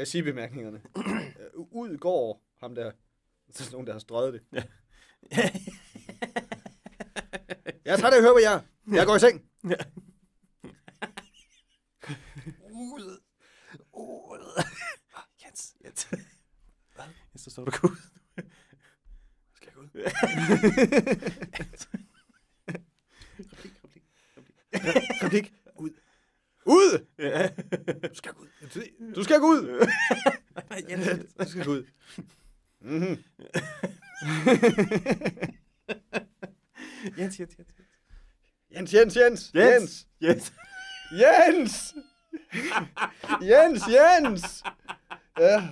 regibemærkningerne. øh, ud går ham der, så er nogen, der har strøget det. Ja. jeg er træt af at høre på jer. Jeg går i seng. Ja. Ud. Ud. Jens, Jens. Hvad? Jens, så står du ud. Skal jeg gå ud? replik, replik, replik. replik. Ud! Ja. Du skal gå ud. Du skal gå ud! du skal gå ud. Mhm. Jens, Jens, Jens. Jens, Jens, Jens. Jens. Jens. Jens. Jens, Jens. Ja.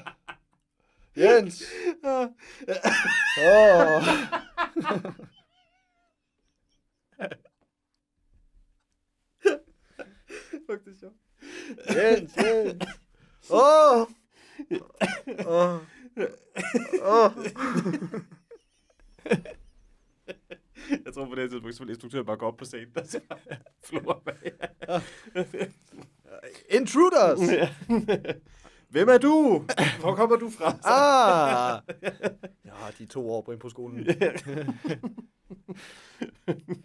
Jens. Ah. Åh. Oh. Fuck, det er sjovt. Jens, Jens. Åh! Åh! Åh! Jeg tror på det her tidspunkt, så vil instruktøren bare gå op på scenen, og så flår bag. Intruders! Hvem er du? Hvor kommer du fra? Så? Ah! Ja, de to år på ind på skolen.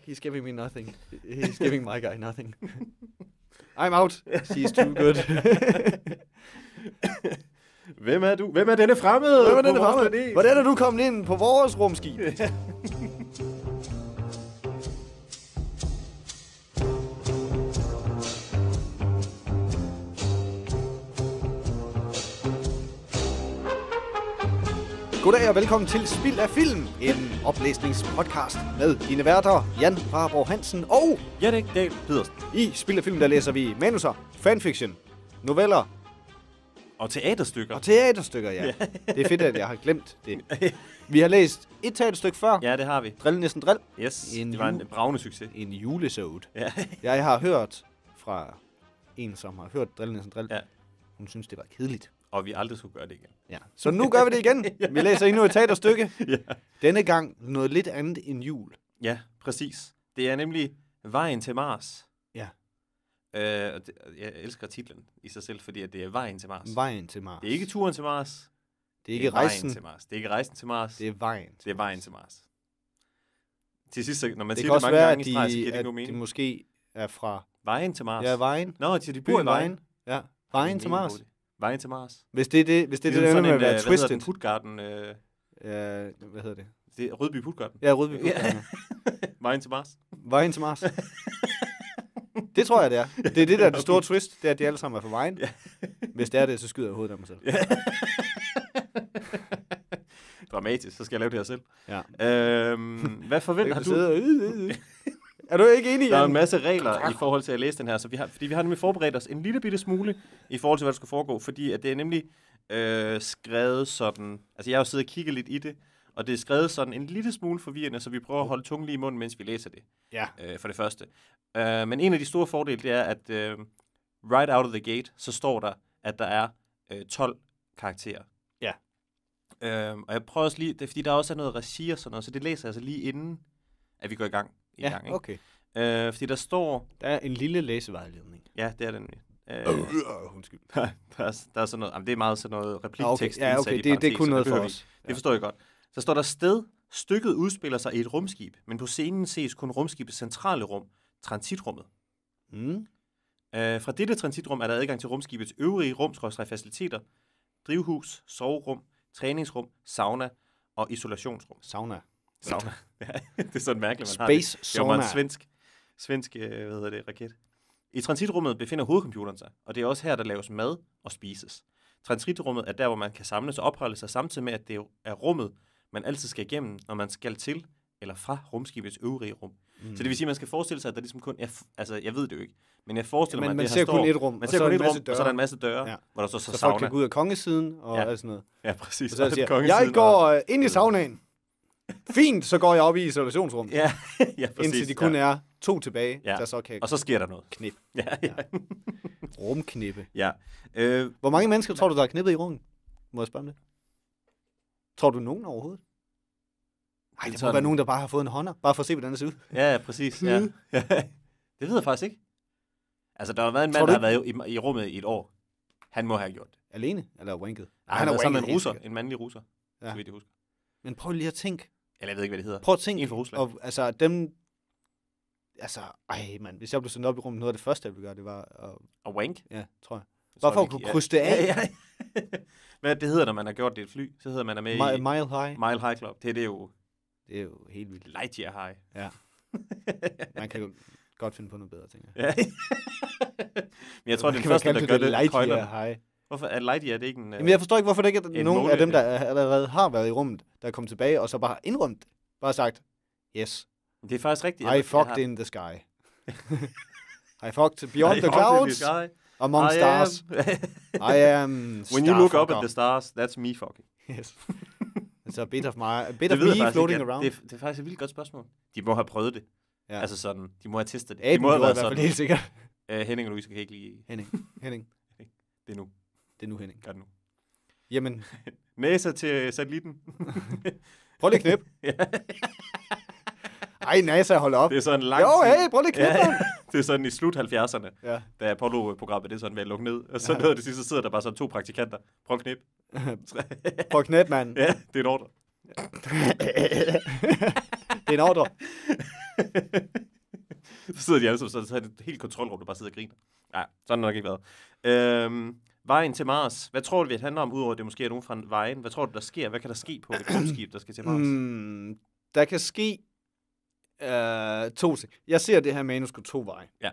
He's giving me nothing. He's giving my guy nothing. I'm out. She's too good. Hvem er du? Hvem er denne fremmede? Hvem er denne fremmede? Hvordan er du kommet ind på vores rumskib? Goddag og velkommen til Spil af Film, en oplæsningspodcast med dine værter, Jan Farborg Hansen og Jannik Dahl Pedersen. I Spil af Film, der læser vi manuser, fanfiction, noveller og teaterstykker. Og teaterstykker, ja. ja. det er fedt, at jeg har glemt det. Vi har læst et teaterstykke før. Ja, det har vi. Drill næsten drill. Yes, en det var en bravende succes. En julesode. Ja. jeg har hørt fra en, som har hørt Drill næsten drill. Ja. Hun synes, det var kedeligt. Og vi aldrig skulle gøre det igen. Ja. Så nu gør vi det igen. Vi læser endnu et teaterstykke. ja. Denne gang noget lidt andet end jul. Ja, præcis. Det er nemlig Vejen til Mars. Ja. Øh, og det, jeg elsker titlen i sig selv, fordi at det er Vejen til Mars. Vejen til Mars. Det er ikke turen til Mars. Det er ikke det er rejsen. til Mars. Det er ikke rejsen til Mars. Det er vejen til, det er vejen til Mars. Til sidst, når man det siger det mange være, gange de, i streg, så giver det ikke mening. Det måske er fra... Vejen til Mars. Ja, vejen. Nå, til de bor i vejen. vejen. Ja, vejen til Mars. Hurtigt. Vejen til Mars. Hvis det er det, hvis det, ligesom det, er det, det det, med at være øh, twisted. Hvad Putgarden? Øh... Ja, hvad hedder det? Det er Rødby Putgarden. Ja, Rødby Putgarden. Ja. Vejen til Mars. Vejen til Mars. det tror jeg, det er. Det er det, der er det store okay. twist. Det er, at de alle sammen er for vejen. Ja. Hvis det er det, så skyder jeg hovedet af mig selv. Ja. Dramatisk. Så skal jeg lave det her selv. Ja. Øhm, hvad forventer du? Sidde og... Er du ikke enig, Der er en masse regler i forhold til at læse den her, så vi har, fordi vi har nemlig forberedt os en lille bitte smule i forhold til, hvad der skal foregå, fordi at det er nemlig øh, skrevet sådan, altså jeg har jo siddet og kigget lidt i det, og det er skrevet sådan en lille smule forvirrende, så vi prøver at holde tungen lige i munden, mens vi læser det, Ja. øh, for det første. Øh, men en af de store fordele, det er, at øh, right out of the gate, så står der, at der er øh, 12 karakterer. Ja. Øh, og jeg prøver også lige, det er, fordi der også er noget regi og sådan noget, så det læser jeg altså lige inden, at vi går i gang i ja, gang. Ikke? okay. Øh, fordi der står... Der er en lille læsevejledning. Ja, det er den. Øh, øh, øh, undskyld. der, er, der er sådan noget, jamen, det er meget sådan noget ah, repliktekst. Ja, okay, ja, okay. Det, det er kun noget for os. Det forstår jeg godt. Så står der sted, stykket udspiller sig i et rumskib, men på scenen ses kun rumskibets centrale rum, transitrummet. Mm. Øh, fra dette transitrum er der adgang til rumskibets øvrige rum, faciliteter, drivhus, soverum, træningsrum, sauna og isolationsrum. Sauna? Sauna. det er sådan mærkeligt, man Space har det. Space sauna. Det en svensk, svensk øh, hvad hedder det, raket. I transitrummet befinder hovedcomputeren sig, og det er også her, der laves mad og spises. Transitrummet er der, hvor man kan samles og opholde sig, samtidig med, at det er rummet, man altid skal igennem, når man skal til eller fra rumskibets øvrige rum. Mm. Så det vil sige, at man skal forestille sig, at der ligesom kun er, altså jeg ved det jo ikke, men jeg forestiller ja, men, mig, at man det ser kun et rum, man ser kun et rum, og så er der en masse døre, ja. hvor der så, så, så sauna. folk kan gå ud af kongesiden og ja. sådan noget. Ja, præcis. Og så, så siger, jeg går øh, ind i saunaen. Fint, så går jeg op i isolationsrummet. Ja, ja præcis. Indtil de kun ja. er to tilbage, ja. der så kan Og så sker der noget. Knip. Ja, ja. ja. Rumknippe. Ja. Øh, Hvor mange mennesker tror du, der er knippet i rummet? Må jeg spørge om det? Tror du nogen overhovedet? Nej, det må være nogen, der bare har fået en hånder, bare for at se, hvordan det ser ud. Ja, ja præcis. Ja. Hmm. ja. det ved jeg faktisk ikke. Altså, der har været en mand, der har været i, i rummet i et år. Han må have gjort det. Alene? Eller wanket? Nej, han, han er sammen med en russer, en mandlig russer, ja. så vidt jeg husker. Men prøv lige at tænke, eller jeg ved ikke, hvad det hedder. Prøv at tænke. En Rusland. Og, altså, dem... Altså, ej, mand. Hvis jeg blev sendt op i rummet, noget af det første, jeg ville gøre, det var... At, at wank? Ja, tror jeg. Bare for at kunne krydse det af. Ja, ja. Hvad det hedder, når man har gjort det et fly? Så hedder man er med Mi- i... Mile High. Mile High Club. Det, det er jo... Det er jo helt vildt. Light year High. Ja. man kan jo godt finde på noget bedre, tænker jeg. Ja. Men jeg tror, det er den første, der gør det. Light year High. Hvorfor er Lightyear det ikke en... Jamen, jeg forstår ikke, hvorfor det ikke er nogen af dem, der allerede har været i rummet, der er kommet tilbage, og så bare har indrømt Bare sagt, yes. Det er faktisk rigtigt. I fucked har... in the sky. I fucked beyond I the clouds. The among I stars. Am... I am When you look up at the stars, that's me fucking. Yes. It's a bit of, my, a bit of me floating ikke, around. Det er, det er faktisk et vildt godt spørgsmål. De må have prøvet det. Ja. Altså sådan, de må have testet det. Aben de må have været sådan. hvert helt sikkert. Uh, Henning og Louise kan ikke lide. Henning. Henning. det er nu. Det er nu, Henning. Gør det nu. Jamen. Næser til satellitten. prøv lige knip. ja. Ej, NASA, hold op. Det er sådan lang Jo, hey, prøv lige knip. Ja. det er sådan i slut 70'erne, ja. da Apollo-programmet det er sådan ved at lukke ned. Og så ja. det sidste, så sidder der bare sådan to praktikanter. Prøv knip. prøv knip, mand. Ja, det er en ordre. det er en ordre. så sidder de alle sammen, så er det et helt kontrolrum, der bare sidder og griner. Nej, sådan har det nok ikke været. Øhm, Vejen til Mars. Hvad tror du, det handler om, udover at det måske er nogen fra vejen? Hvad tror du, der sker? Hvad kan der ske på et rumskib, der skal til Mars? Mm, der kan ske øh, to ting. Jeg ser det her manus på to veje. Ja.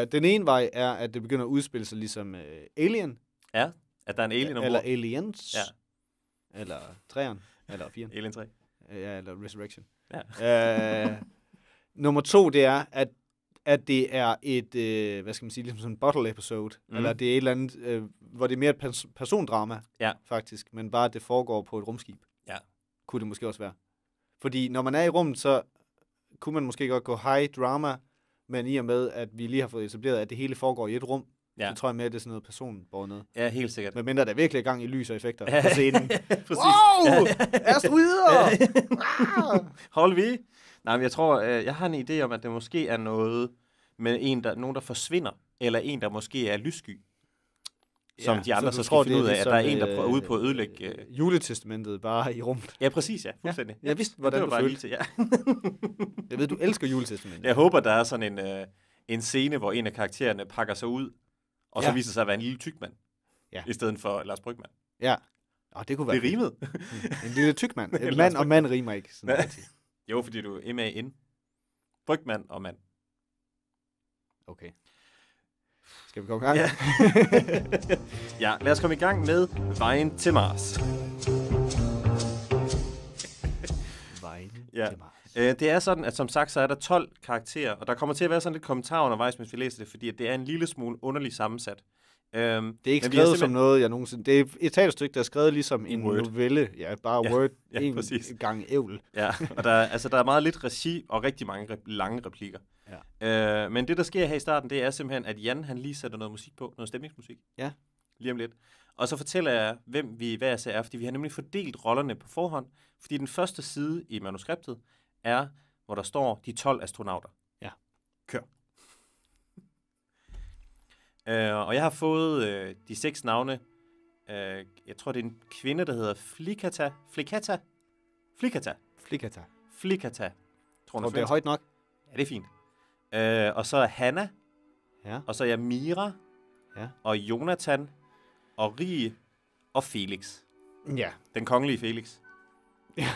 Øh, den ene vej er, at det begynder at udspille sig ligesom øh, Alien. Ja, at der er en alien ombord. Eller Aliens. Ja. Eller træerne. Eller firen. Alien 3. Ja, eller Resurrection. Ja. øh, nummer to, det er, at at det er et, øh, hvad skal man sige, ligesom sådan en bottle episode, mm. eller det er et eller andet, øh, hvor det er mere et pers- persondrama, ja. faktisk, men bare at det foregår på et rumskib. Ja. Kunne det måske også være. Fordi når man er i rummet, så kunne man måske godt gå high drama, men i og med, at vi lige har fået etableret, at det hele foregår i et rum, ja. så tror jeg mere, at det er sådan noget personbåndet. Ja, helt sikkert. Men mindre der er virkelig gang i lys og effekter på scenen. Præcis. Wow! Asteroider! Hold vi! Nej, men jeg tror, øh, jeg har en idé om, at det måske er noget med en, der, nogen, der forsvinder, eller en, der måske er lyssky. Som ja, de andre så, så skal tror, finde ud af, at der er en, der øh, ud på at ødelægge... Øh, øh, juletestamentet bare i rummet. Ja, præcis, ja. Fuldstændig. Ja, jeg vidste, hvordan det var du følte. til, ja. jeg ved, du elsker juletestamentet. Jeg håber, der er sådan en, øh, en scene, hvor en af karaktererne pakker sig ud, og ja. så viser sig at være en lille tyk mand, ja. i stedet for Lars Brygman. Ja, og det kunne være... Det rimede. Mm. en lille tyk En mand og mand rimer ikke. Sådan jo, fordi du er M-A-N. Brygmand og mand. Okay. Skal vi komme i gang? Ja. ja, lad os komme i gang med Vejen til Mars. Vejen ja. til Mars. Øh, det er sådan, at som sagt, så er der 12 karakterer, og der kommer til at være sådan lidt kommentar undervejs, mens vi læser det, fordi det er en lille smule underligt sammensat. Øhm, det er ikke skrevet simpelthen... som noget, jeg nogensinde... Det er et talestykke, der er skrevet ligesom en Word. novelle. Ja, bare ja, Word ja, en præcis. gang ævl. Ja, og der, altså, der er meget lidt regi og rigtig mange re- lange replikker. Ja. Øh, men det, der sker her i starten, det er simpelthen, at Jan han lige sætter noget musik på, noget stemningsmusik. Ja. Lige om lidt. Og så fortæller jeg, hvem vi hver især er, fordi vi har nemlig fordelt rollerne på forhånd. Fordi den første side i manuskriptet er, hvor der står de 12 astronauter. Ja. Kør. Øh, og jeg har fået øh, de seks navne. Øh, jeg tror, det er en kvinde, der hedder Flikata. Flikata? Flikata. Flikata. Flikata. Tror, du, det er højt nok? Ja, det er fint. Øh, og så er Hanna. Ja. Og så er jeg Mira. Ja. Og Jonathan. Og Rie. Og Felix. Ja. Den kongelige Felix. Ja.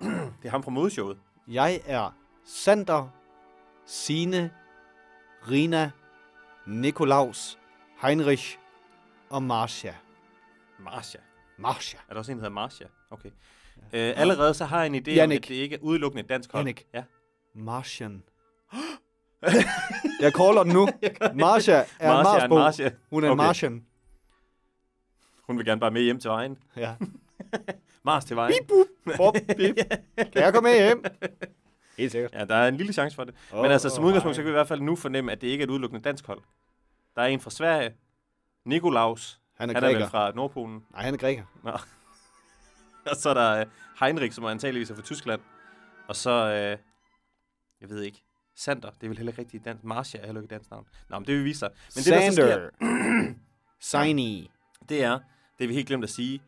det er ham fra modeshowet. Jeg er Sander Sine Rina Nikolaus, Heinrich og Marcia. Marcia? Marcia. Er der også en, der hedder Marcia? Okay. Ja. Øh, allerede så har jeg en idé Janik. om, at det ikke er udelukkende dansk hold. Janik. Ja. Martian. jeg caller den nu. Marcia er Marcia en Marsbo. Marcia. Hun er okay. Martian. Hun vil gerne bare med hjem til vejen. Ja. Mars til vejen. Bip, bup, bip. Kan jeg komme med hjem? Helt sikkert. Ja, der er en lille chance for det. Oh, Men altså, som oh, udgangspunkt, så kan vi i hvert fald nu fornemme, at det ikke er et udelukkende dansk hold. Der er en fra Sverige. Nikolaus. Han er, han er vel fra Nordpolen. Nej, han er græker. Nå. og så er der øh, Heinrich, som er antageligvis er fra Tyskland. Og så, øh, jeg ved ikke, Sander. Det er vel heller ikke rigtigt dansk. Marcia er heller ikke dansk navn. Nå, men det vil vise sig. Men Sander. det, Sander. Signy. Det er, det vi helt glemt at sige,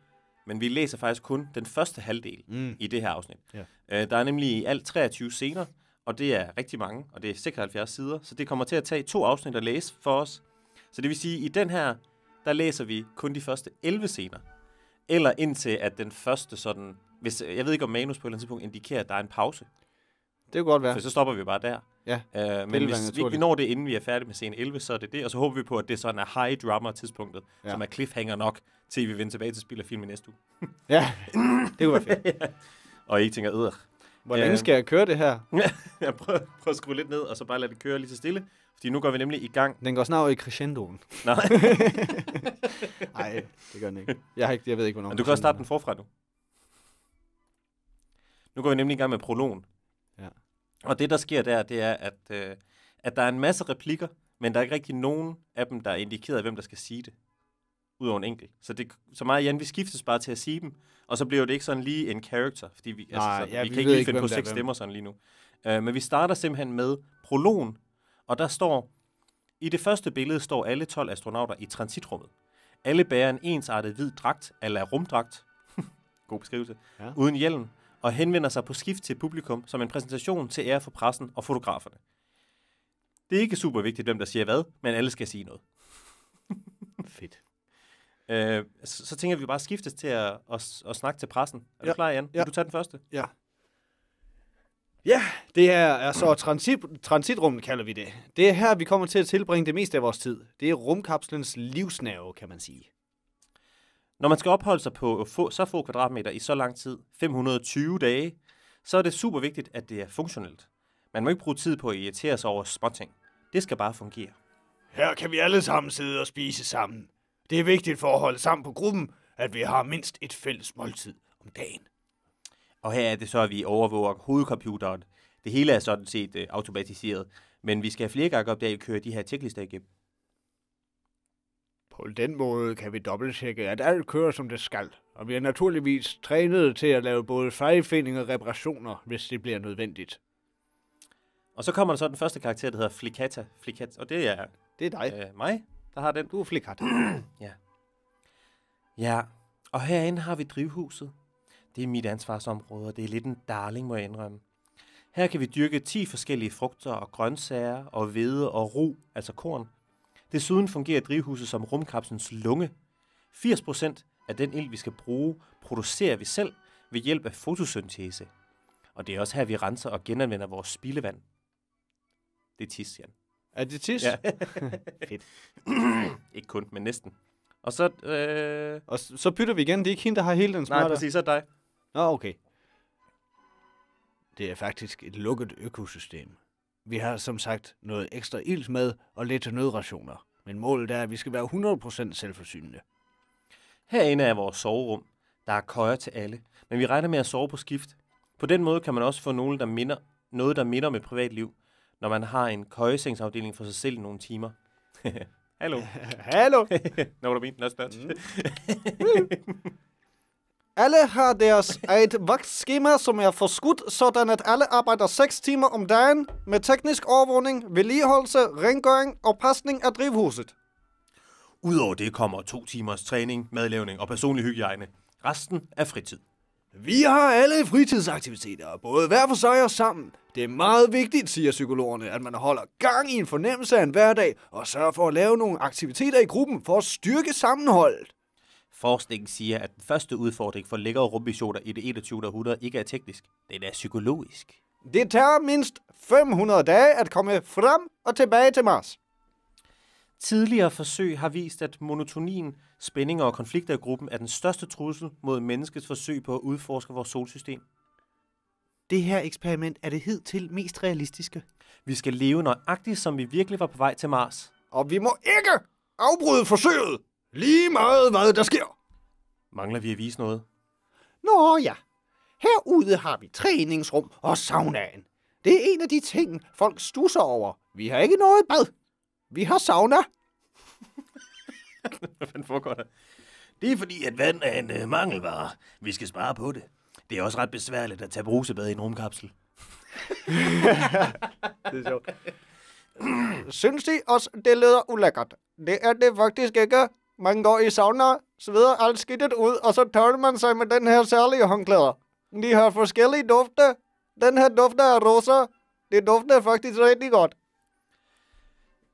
men vi læser faktisk kun den første halvdel mm. i det her afsnit. Yeah. Øh, der er nemlig i alt 23 scener, og det er rigtig mange, og det er 76 sider, så det kommer til at tage to afsnit at læse for os. Så det vil sige, at i den her, der læser vi kun de første 11 scener. Eller indtil, at den første sådan... Hvis, jeg ved ikke, om manus på et eller andet tidspunkt indikerer, at der er en pause. Det kunne godt være. For så stopper vi bare der. Ja, øh, men hvis vi, vi når det, inden vi er færdige med scene 11, så er det det. Og så håber vi på, at det sådan er high drama-tidspunktet, ja. som er cliffhanger nok, til vi vender tilbage til spil og film i næste uge. ja, det kunne være fedt. ja. Og I tænker, øh, hvor længe øh, skal jeg køre det her? jeg prøver, prøver at skrue lidt ned, og så bare lade det køre lige så stille. Fordi nu går vi nemlig i gang. Den går snart i crescendoen. Nej. Nej, det gør den ikke. Jeg, har ikke, jeg ved ikke, hvornår. Men du kan også starte den forfra nu. Nu går vi nemlig i gang med prologen. Ja. Og det, der sker der, det er, at, øh, at der er en masse replikker, men der er ikke rigtig nogen af dem, der er indikeret, hvem der skal sige det. Udover en enkelt. Så, det, så meget, Jan, vi skiftes bare til at sige dem, og så bliver det ikke sådan lige en character, fordi vi, altså, Nej, altså, så, ja, vi, vi kan ikke lige ikke, finde på seks stemmer sådan lige nu. Uh, men vi starter simpelthen med prologen, og der står, i det første billede står alle 12 astronauter i transitrummet. Alle bærer en ensartet hvid dragt, eller rumdragt, god beskrivelse, ja. uden hjelm, og henvender sig på skift til publikum som en præsentation til ære for pressen og fotograferne. Det er ikke super vigtigt, hvem der siger hvad, men alle skal sige noget. Fedt. Øh, så, så tænker vi bare skiftes til at, at, at snakke til pressen. Er ja. du klar, Jan? Ja. Vil du tage den første? Ja. Ja, det her er så transit, transitrummet, kalder vi det. Det er her, vi kommer til at tilbringe det meste af vores tid. Det er rumkapslens livsnave, kan man sige. Når man skal opholde sig på få, så få kvadratmeter i så lang tid, 520 dage, så er det super vigtigt, at det er funktionelt. Man må ikke bruge tid på at irritere sig over småting. Det skal bare fungere. Her kan vi alle sammen sidde og spise sammen. Det er vigtigt for at holde sammen på gruppen, at vi har mindst et fælles måltid om dagen. Og her er det så, at vi overvåger hovedcomputeren. Det hele er sådan set uh, automatiseret, men vi skal flere gange opdage dagen køre de her tjeklister igennem. På den måde kan vi dobbelttjekke, at alt kører som det skal, og vi er naturligvis trænet til at lave både fejlfinding og reparationer, hvis det bliver nødvendigt. Og så kommer der så den første karakter, der hedder Flikata. Flikata. og det er... Det er dig. Øh, mig der har den. Du er flikret. ja. Ja, og herinde har vi drivhuset. Det er mit ansvarsområde, og det er lidt en darling, må jeg indrømme. Her kan vi dyrke 10 forskellige frugter og grøntsager og hvede og ro, altså korn. Desuden fungerer drivhuset som rumkapsens lunge. 80% af den ild, vi skal bruge, producerer vi selv ved hjælp af fotosyntese. Og det er også her, vi renser og genanvender vores spildevand. Det er tis, Jan. Er det tis? Ja. Fedt. ikke kun, men næsten. Og så... Øh... Og så bytter vi igen. Det er ikke hende, der har hele den smarter. Nej, præcis. Så er det dig. Nå, okay. Det er faktisk et lukket økosystem. Vi har som sagt noget ekstra ilt med og lidt nødrationer. Men målet er, at vi skal være 100% selvforsynende. Herinde er vores soverum. Der er køjer til alle, men vi regner med at sove på skift. På den måde kan man også få nogle, der minder, noget, der minder om et privatliv, når man har en køjesengsafdeling for sig selv nogle timer. Hallo. Hallo. Nå, du mener, lad mm. alle har deres eget vagtskema, som er forskudt, sådan at alle arbejder 6 timer om dagen med teknisk overvågning, vedligeholdelse, rengøring og pasning af drivhuset. Udover det kommer to timers træning, madlavning og personlig hygiejne. Resten er fritid. Vi har alle fritidsaktiviteter, både hver for sig og sammen. Det er meget vigtigt, siger psykologerne, at man holder gang i en fornemmelse af en hverdag og sørger for at lave nogle aktiviteter i gruppen for at styrke sammenholdet. Forskningen siger, at den første udfordring for lækkere rummissioner i det 21. århundrede ikke er teknisk, den er psykologisk. Det tager mindst 500 dage at komme frem og tilbage til Mars. Tidligere forsøg har vist, at monotonien, spændinger og konflikter i gruppen er den største trussel mod menneskets forsøg på at udforske vores solsystem. Det her eksperiment er det hidtil mest realistiske. Vi skal leve nøjagtigt, som vi virkelig var på vej til Mars. Og vi må ikke afbryde forsøget, lige meget hvad der sker. Mangler vi at vise noget? Nå ja. Herude har vi træningsrum og saunaen. Det er en af de ting, folk stusser over. Vi har ikke noget bad. Vi har sauna. Hvad foregår der? Det er fordi, at vand er en øh, mangelvare. Vi skal spare på det. Det er også ret besværligt at tage brusebad i en rumkapsel. det er sjovt. Synes de også, det lyder ulækkert? Det er det faktisk ikke. Man går i sauna, sveder alt skidtet ud, og så tørrer man sig med den her særlige håndklæder. De har forskellige dufte. Den her dufter er rosa. Det dufter faktisk rigtig godt.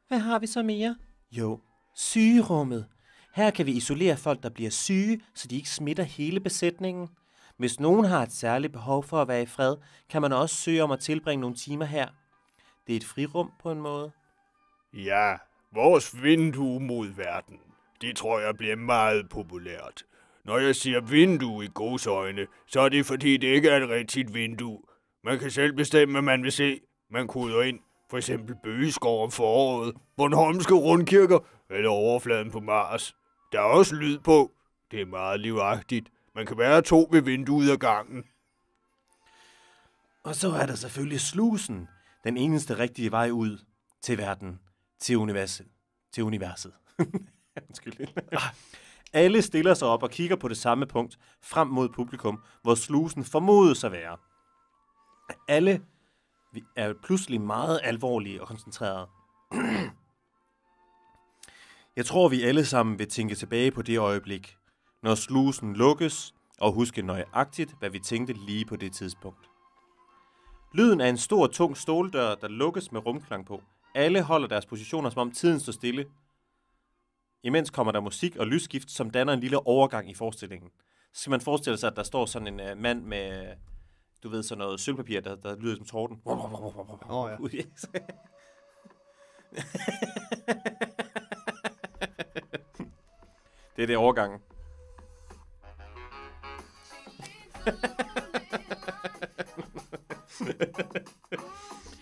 Hvad har vi så mere? Jo, sygerummet. Her kan vi isolere folk, der bliver syge, så de ikke smitter hele besætningen. Hvis nogen har et særligt behov for at være i fred, kan man også søge om at tilbringe nogle timer her. Det er et frirum på en måde. Ja, vores vindue mod verden. Det tror jeg bliver meget populært. Når jeg siger vindue i godsøjne, så er det fordi, det ikke er et rigtigt vindue. Man kan selv bestemme, hvad man vil se. Man koder ind, for eksempel Bøgeskov om foråret, Bornholmske rundkirker eller overfladen på Mars. Der er også lyd på. Det er meget livagtigt. Man kan være to ved vinduet af gangen. Og så er der selvfølgelig slusen, den eneste rigtige vej ud til verden, til universet. Til universet. Undskyld. Ah. Alle stiller sig op og kigger på det samme punkt frem mod publikum, hvor slusen formodes at være. Alle vi er pludselig meget alvorlige og koncentrerede. Jeg tror, vi alle sammen vil tænke tilbage på det øjeblik, når slusen lukkes, og huske nøjagtigt, hvad vi tænkte lige på det tidspunkt. Lyden af en stor, tung ståldør, der lukkes med rumklang på. Alle holder deres positioner, som om tiden står stille. Imens kommer der musik og lysskift, som danner en lille overgang i forestillingen. Så skal man forestille sig, at der står sådan en øh, mand med du ved, sådan noget sølvpapir, der, der lyder som torden. Oh, ja. det er det overgangen.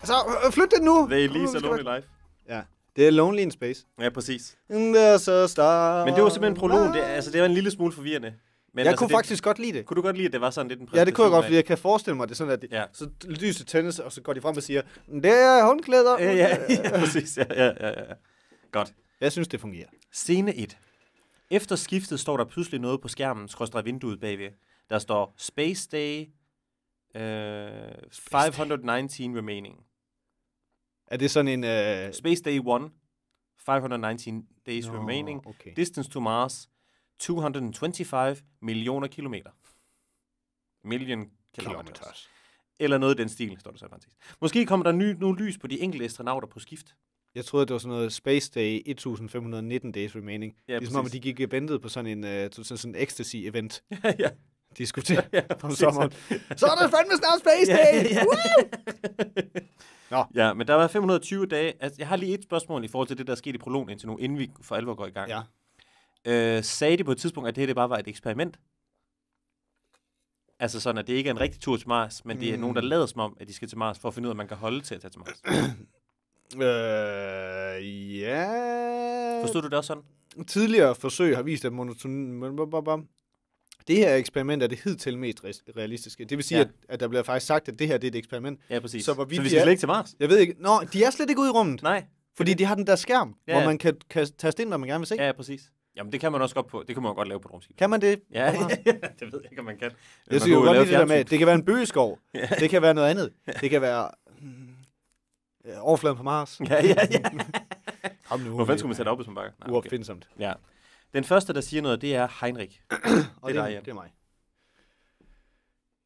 Så øh, flyt det nu! Det er lige så lonely life. Ja. Det er Lonely in Space. Ja, præcis. Men det var simpelthen prologen. Det, altså, det var en lille smule forvirrende. Men jeg altså, kunne det, faktisk godt lide det. Kunne du godt lide, at det var sådan lidt en Ja, det kunne jeg godt, fordi jeg kan forestille mig det sådan, at det, ja. så lyser tændes, og så går de frem og siger, det er håndklæder. Ja, ja, ja, præcis. Ja, ja, ja, ja. Godt. Jeg synes, det fungerer. Scene 1. Efter skiftet står der pludselig noget på skærmen, skråstrej vinduet bagved. Der står Space Day øh, 519 remaining. Er det sådan en... Øh... Space Day 1, 519 days Nå, remaining. Okay. Distance to Mars, 225 millioner kilometer. Million altså. kilometers. Eller noget i den stil, står der så i parentes. Måske kommer der ny, nu lys på de enkelte astronauter på skift. Jeg troede, det var sådan noget Space Day 1519 days remaining. Ja, ligesom præcis. om, de gik ventet på sådan en uh, sådan, sådan ecstasy-event. ja, ja. De skulle til ja, ja, om sommeren. så er det fandme snart Space Day! Ja, ja, Nå. Ja, men der var 520 dage. Altså, jeg har lige et spørgsmål i forhold til det, der er sket i prologen indtil nu, inden vi for alvor går i gang. Ja. Øh, sagde de på et tidspunkt, at det her det bare var et eksperiment? Altså sådan, at det ikke er en rigtig tur til Mars, men det er mm. nogen, der mm. lader som om, at de skal til Mars, for at finde ud af, at man kan holde til at tage til Mars. øh, ja... Forstod du det også sådan? Tidligere forsøg har vist, at monotonen... Det her eksperiment er det hidtil mest realistiske. Det vil sige, ja. at, at der bliver faktisk sagt, at det her det er et eksperiment. Ja, præcis. Så, vi, så vi skal slet ikke til Mars? Jeg ved ikke. Nå, de er slet ikke ude i rummet. Nej. Fordi de har den der skærm, ja, ja. hvor man kan, kan taste ind, hvad man gerne vil se. Ja, ja præcis. Jamen, det kan man også godt på. Det kan man godt lave på rumskib. Kan man det? Ja, det ved jeg ikke, om man kan. Jeg synes jo det der med, det kan være en bøgeskov. ja. Det kan være noget andet. Det kan være mm, øh, overfladen på Mars. ja, ja, ja. Kom nu. fanden skulle man sætte op man bakker? Nej, Uopfindsomt. Okay. Ja. Den første, der siger noget, det er Heinrich. og det er, dig, det er mig.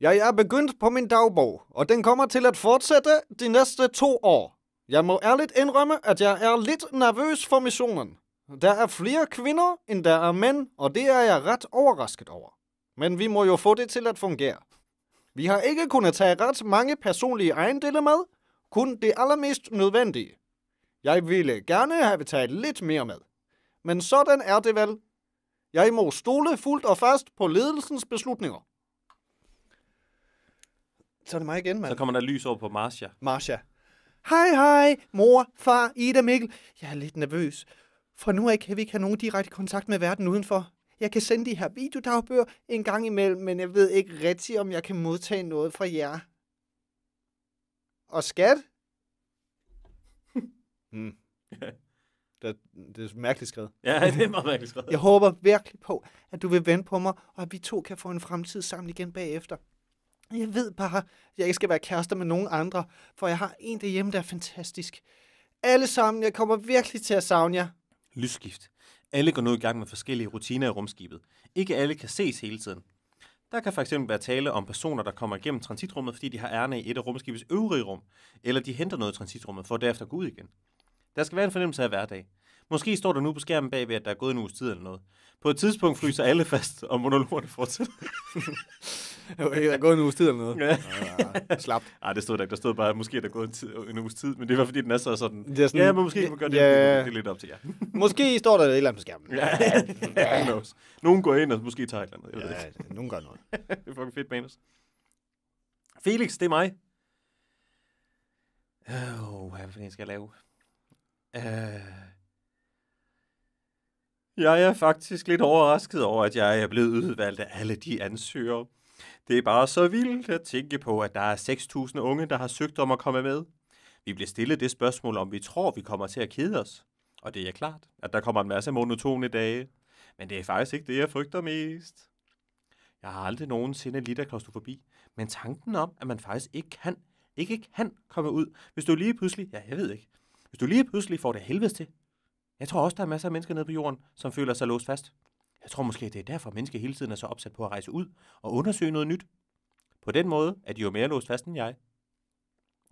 Jeg er begyndt på min dagbog, og den kommer til at fortsætte de næste to år. Jeg må ærligt indrømme, at jeg er lidt nervøs for missionen. Der er flere kvinder, end der er mænd, og det er jeg ret overrasket over. Men vi må jo få det til at fungere. Vi har ikke kunnet tage ret mange personlige ejendele med, kun det allermest nødvendige. Jeg ville gerne have taget lidt mere med. Men sådan er det vel. Jeg må stole fuldt og fast på ledelsens beslutninger. Så er det mig igen, mand. Så kommer der lys over på Marcia. Marcia. Hej, hej, mor, far, Ida, Mikkel. Jeg er lidt nervøs. Fra nu af kan vi ikke have nogen direkte kontakt med verden udenfor. Jeg kan sende de her videodagbøger en gang imellem, men jeg ved ikke rigtigt, om jeg kan modtage noget fra jer. Og skat? mm. Det, det er mærkeligt skrevet. Ja, det er meget mærkeligt skrevet. Jeg håber virkelig på, at du vil vente på mig, og at vi to kan få en fremtid sammen igen bagefter. Jeg ved bare, at jeg ikke skal være kærester med nogen andre, for jeg har en derhjemme, der er fantastisk. Alle sammen, jeg kommer virkelig til at savne jer lysskift. Alle går nu i gang med forskellige rutiner i rumskibet. Ikke alle kan ses hele tiden. Der kan fx være tale om personer, der kommer igennem transitrummet, fordi de har ærne i et af rumskibets øvrige rum, eller de henter noget i transitrummet for derefter at gå ud igen. Der skal være en fornemmelse af hverdag. Måske står der nu på skærmen bagved, at der er gået en uges tid eller noget. På et tidspunkt fryser alle fast, og monologerne fortsætter. der er gået en uges tid eller noget. Ja. ja slap. Nej, det stod der ikke. Der stod bare, at måske er der gået en, tid, en uges tid, men det var fordi, den er så sådan. Det er sådan ja, men måske kan man gøre det, ja. det, det er lidt op til jer. måske står der et eller andet på skærmen. ja, ja. Nogen går ind og måske tager et eller andet. Jeg ved ja, ikke. nogen gør noget. det er fucking fedt, Manus. Felix, det er mig. Åh, øh, oh, hvad skal jeg lave? Uh... Jeg er faktisk lidt overrasket over, at jeg er blevet udvalgt af alle de ansøgere. Det er bare så vildt at tænke på, at der er 6.000 unge, der har søgt om at komme med. Vi bliver stillet det spørgsmål, om vi tror, vi kommer til at kede os. Og det er klart, at der kommer en masse monotone dage. Men det er faktisk ikke det, jeg frygter mest. Jeg har aldrig nogensinde lidt af klaustrofobi, men tanken om, at man faktisk ikke kan, ikke kan komme ud, hvis du lige pludselig, ja, jeg ved ikke, hvis du lige pludselig får det helvede til, jeg tror også, der er masser af mennesker nede på jorden, som føler sig låst fast. Jeg tror måske, det er derfor, mennesker hele tiden er så opsat på at rejse ud og undersøge noget nyt. På den måde er de jo mere låst fast end jeg.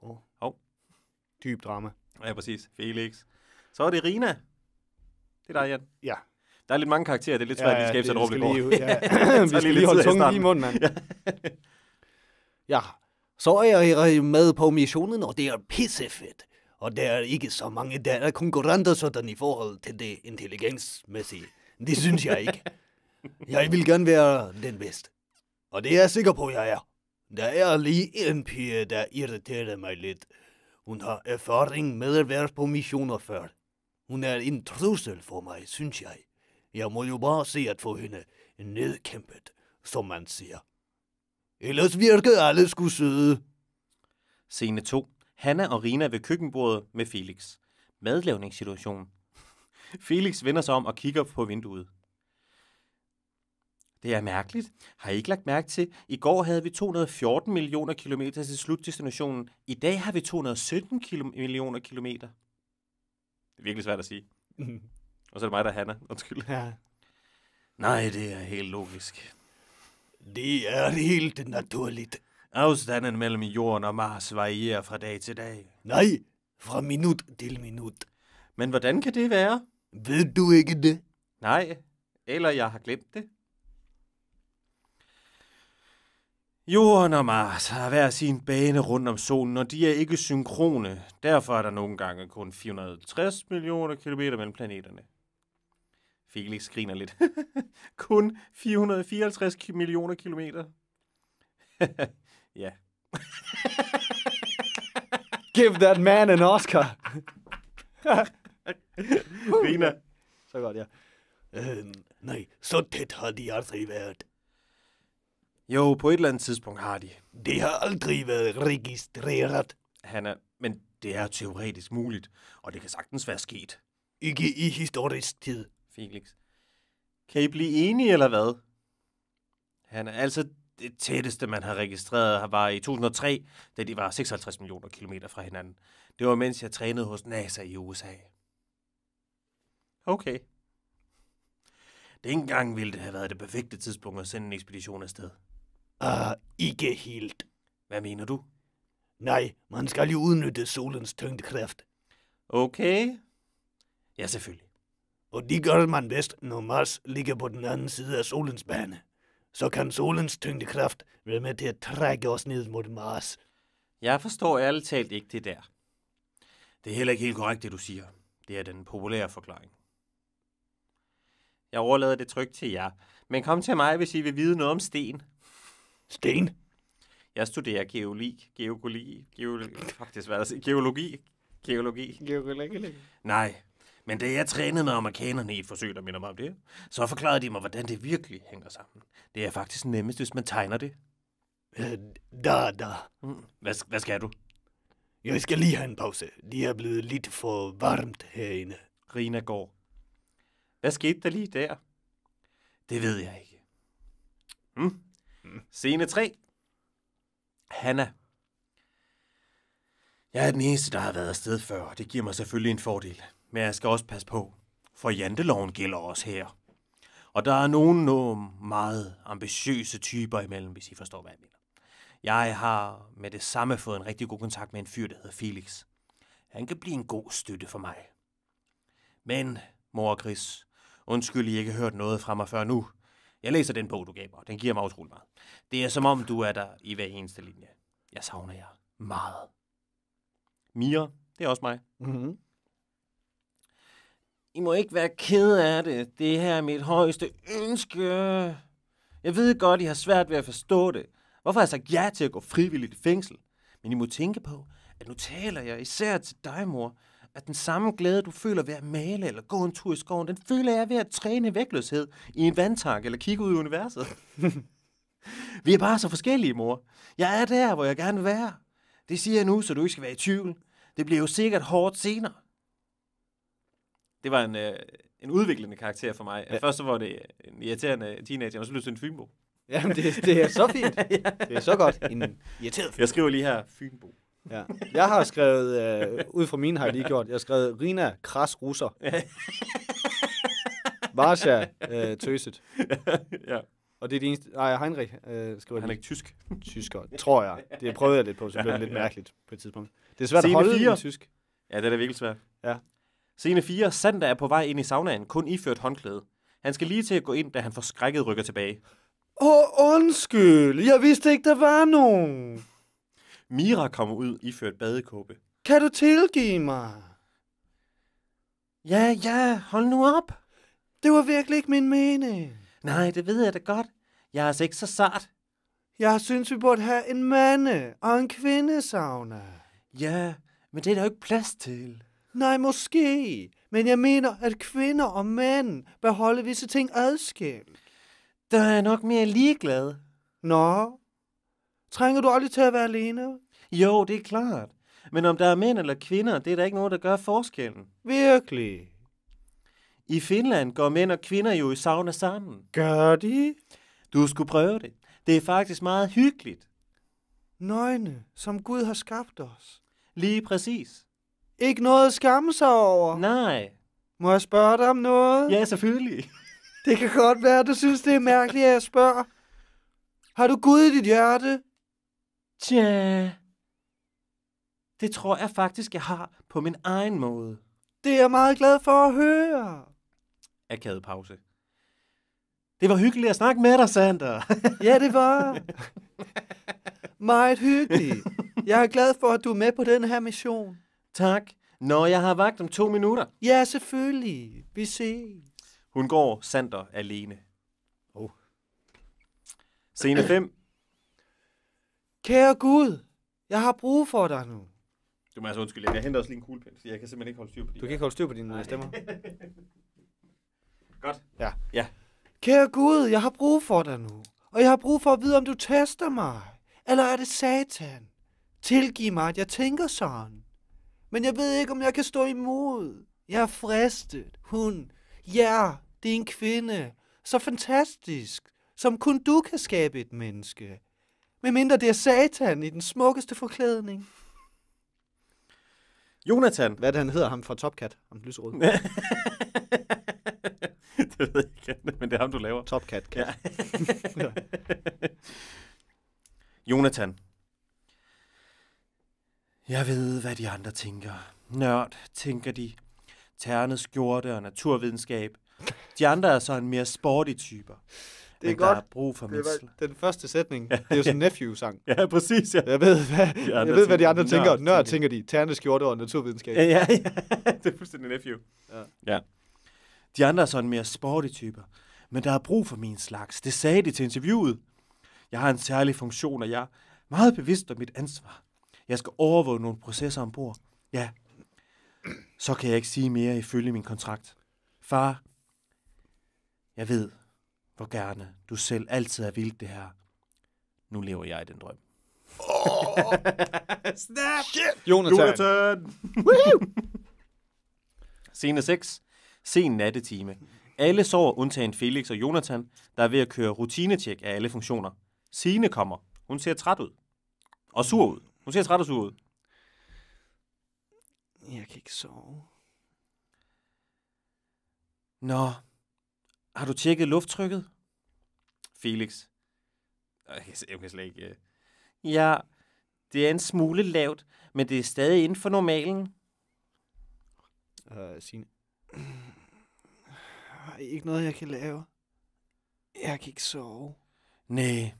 Åh. Oh. Oh. Dyb drama. Ja, præcis. Felix. Så er det Rina. Det er dig, Jan. Ja. Der er lidt mange karakterer, det er lidt svært ja, ja, at skabe sig et overblik ord. Ja. vi skal lige, holde tungen i munden, mand. ja. ja. Så er jeg med på missionen, og det er pissefedt og der er ikke så mange, der er konkurrenter sådan i forhold til det intelligensmæssige. Det synes jeg ikke. Jeg vil gerne være den bedste. Og det er jeg sikker på, jeg er. Der er lige en pige, der irriterer mig lidt. Hun har erfaring med at være på missioner før. Hun er en trussel for mig, synes jeg. Jeg må jo bare se at få hende nedkæmpet, som man siger. Ellers virker alle skulle søde. Scene 2 Hanna og Rina ved køkkenbordet med Felix. Madlavningssituation. Felix vender sig om og kigger på vinduet. Det er mærkeligt. Har I ikke lagt mærke til, i går havde vi 214 millioner kilometer til slutdestinationen. I dag har vi 217 kilo- millioner kilometer. Det er virkelig svært at sige. og så er det mig, der er Hanna. Undskyld. Ja. Nej, det er helt logisk. Det er helt naturligt. Afstanden mellem jorden og Mars varierer fra dag til dag. Nej, fra minut til minut. Men hvordan kan det være? Ved du ikke det? Nej, eller jeg har glemt det. Jorden og Mars har hver sin bane rundt om solen, og de er ikke synkrone. Derfor er der nogle gange kun 450 millioner kilometer mellem planeterne. Felix griner lidt. kun 454 millioner kilometer. Ja. Give that man an Oscar. Griner. Så godt, ja. Øh, nej, så tæt har de aldrig været. Jo, på et eller andet tidspunkt har de. Det har aldrig været registreret. Han er, men det er teoretisk muligt, og det kan sagtens være sket. Ikke i historisk tid. Felix. Kan I blive enige, eller hvad? Han er altså det tætteste, man har registreret, var i 2003, da de var 56 millioner kilometer fra hinanden. Det var, mens jeg trænede hos NASA i USA. Okay. Dengang ville det have været det perfekte tidspunkt at sende en ekspedition afsted. Ah, ikke helt. Hvad mener du? Nej, man skal jo udnytte solens tyngdekraft. Okay. Ja, selvfølgelig. Og det gør man bedst, når Mars ligger på den anden side af solens bane så kan solens tyngdekraft være med til at trække os ned mod Mars. Jeg forstår ærligt talt ikke det der. Det er heller ikke helt korrekt, det du siger. Det er den populære forklaring. Jeg overlader det trygt til jer, men kom til mig, hvis I vil vide noget om sten. Sten? Jeg studerer geologi, geologi, geologi, faktisk hvad der geologi, geologi. Geologi? Nej, men da jeg trænede med amerikanerne i et forsøg, der minder mig om det, så forklarede de mig, hvordan det virkelig hænger sammen. Det er faktisk nemmest, hvis man tegner det. Øh, da, da. Mm. Hvad, hvad skal du? Jeg skal lige have en pause. De er blevet lidt for varmt herinde. Rina går. Hvad skete der lige der? Det ved jeg ikke. Hmm. Hmm. Scene 3. Hanna. Jeg er den eneste, der har været afsted før, og det giver mig selvfølgelig en fordel. Men jeg skal også passe på, for janteloven gælder også her. Og der er nogle, nogle meget ambitiøse typer imellem, hvis I forstår, hvad jeg mener. Jeg har med det samme fået en rigtig god kontakt med en fyr, der hedder Felix. Han kan blive en god støtte for mig. Men, mor og Chris, undskyld, I ikke har hørt noget fra mig før nu. Jeg læser den bog, du gav mig, og den giver mig utrolig meget. Det er som om, du er der i hver eneste linje. Jeg savner jer meget. Mia, det er også mig. Mm-hmm. I må ikke være kede af det. Det her er mit højeste ønske. Jeg ved godt, I har svært ved at forstå det. Hvorfor har jeg sagt ja til at gå frivilligt i fængsel? Men I må tænke på, at nu taler jeg især til dig, mor, at den samme glæde, du føler ved at male eller gå en tur i skoven, den føler jeg ved at træne vægtløshed i en vandtank eller kigge ud i universet. Vi er bare så forskellige, mor. Jeg er der, hvor jeg gerne vil være. Det siger jeg nu, så du ikke skal være i tvivl. Det bliver jo sikkert hårdt senere det var en, øh, en udviklende karakter for mig. Ja. Først så var det en irriterende teenager, og så blev det en Fynbo. Jamen, det, det er så fint. ja. Det er så godt. En irriteret Fynbo. Jeg skriver lige her, Fynbo. Ja. Jeg har skrevet, øh, ud fra mine har jeg lige gjort, jeg har skrevet Rina Kras Russer. Varsha øh, Tøset. ja. Og det er det eneste... Nej, Heinrich øh, skriver Han er ikke tysk. Tysker, tror jeg. Det prøvede jeg lidt på, så blev lidt mærkeligt på et tidspunkt. Det er svært Scene at holde 4. en tysk. Ja, det er da virkelig svært. Ja. Scene 4. Sanda er på vej ind i saunaen, kun iført håndklæde. Han skal lige til at gå ind, da han skrækket rykker tilbage. Åh, undskyld! Jeg vidste ikke, der var nogen! Mira kommer ud iført badekåbe. Kan du tilgive mig? Ja, ja, hold nu op. Det var virkelig ikke min mening. Nej, det ved jeg da godt. Jeg er altså ikke så sart. Jeg synes, vi burde have en mande og en kvindesauna. Ja, men det er der jo ikke plads til. Nej, måske. Men jeg mener, at kvinder og mænd bør holde visse ting adskilt. Der er jeg nok mere ligeglad. Nå. Trænger du aldrig til at være alene? Jo, det er klart. Men om der er mænd eller kvinder, det er der ikke noget, der gør forskellen. Virkelig? I Finland går mænd og kvinder jo i sauna sammen. Gør de? Du skulle prøve det. Det er faktisk meget hyggeligt. Nøgne, som Gud har skabt os. Lige præcis. Ikke noget at skamme sig over. Nej. Må jeg spørge dig om noget? Ja, selvfølgelig. Det kan godt være, du synes, det er mærkeligt, at jeg spørger. Har du Gud i dit hjerte? Tja, det tror jeg faktisk, jeg har på min egen måde. Det er jeg meget glad for at høre. Akavet pause. Det var hyggeligt at snakke med dig, Sander. ja, det var. Meget hyggeligt. Jeg er glad for, at du er med på den her mission. Tak. Når jeg har vagt om to minutter. Ja, selvfølgelig. Vi ses. Hun går Sander alene. Oh. Scene 5. Kære Gud, jeg har brug for dig nu. Du må altså undskylde, jeg henter også lige en kuglepind, så jeg kan simpelthen ikke holde styr på dine. Du kan ikke holde styr på dine øh, Nej. stemmer. Godt. Ja. Ja. Kære Gud, jeg har brug for dig nu. Og jeg har brug for at vide, om du tester mig. Eller er det satan? Tilgiv mig, at jeg tænker sådan. Men jeg ved ikke, om jeg kan stå imod. Jeg er fristet. Hun. Ja, det er en kvinde. Så fantastisk. Som kun du kan skabe et menneske. Med mindre det er satan i den smukkeste forklædning. Jonathan. Hvad er det, han hedder ham fra Top Cat? Om lyserød. det ved jeg ikke, men det er ham, du laver. Top Cat. cat. Ja. Jonathan, jeg ved, hvad de andre tænker. Nørd, tænker de. Ternet skjorte og naturvidenskab. De andre er så en mere sporty typer. Det er Men godt. Der er brug for det var den første sætning. Ja. Det er jo sådan en nephew-sang. Ja, præcis. Ja. Jeg, ved, hvad, jeg ved, hvad de andre tænker. Nørd, Nørd tænker de. Ternet skjorte og naturvidenskab. Ja, ja, ja. Det er fuldstændig nephew. Ja. ja. De andre er en mere sporty typer. Men der er brug for min slags. Det sagde de til interviewet. Jeg har en særlig funktion, og jeg er meget bevidst om mit ansvar. Jeg skal overvåge nogle processer ombord. Ja, så kan jeg ikke sige mere ifølge min kontrakt. Far, jeg ved, hvor gerne du selv altid har vildt det her. Nu lever jeg i den drøm. Oh, snap! Shit! Jonathan! Jonathan! Scene 6. Sen nattetime. Alle sover undtagen Felix og Jonathan, der er ved at køre rutinetjek af alle funktioner. Sine kommer. Hun ser træt ud. Og sur ud. Hun ser træt og sur ud. Jeg kan ikke sove. Nå, har du tjekket lufttrykket? Felix. Jeg kan, slet ikke... Øh. Ja, det er en smule lavt, men det er stadig inden for normalen. Øh, Signe. Ikke noget, jeg kan lave. Jeg kan ikke sove. Nej,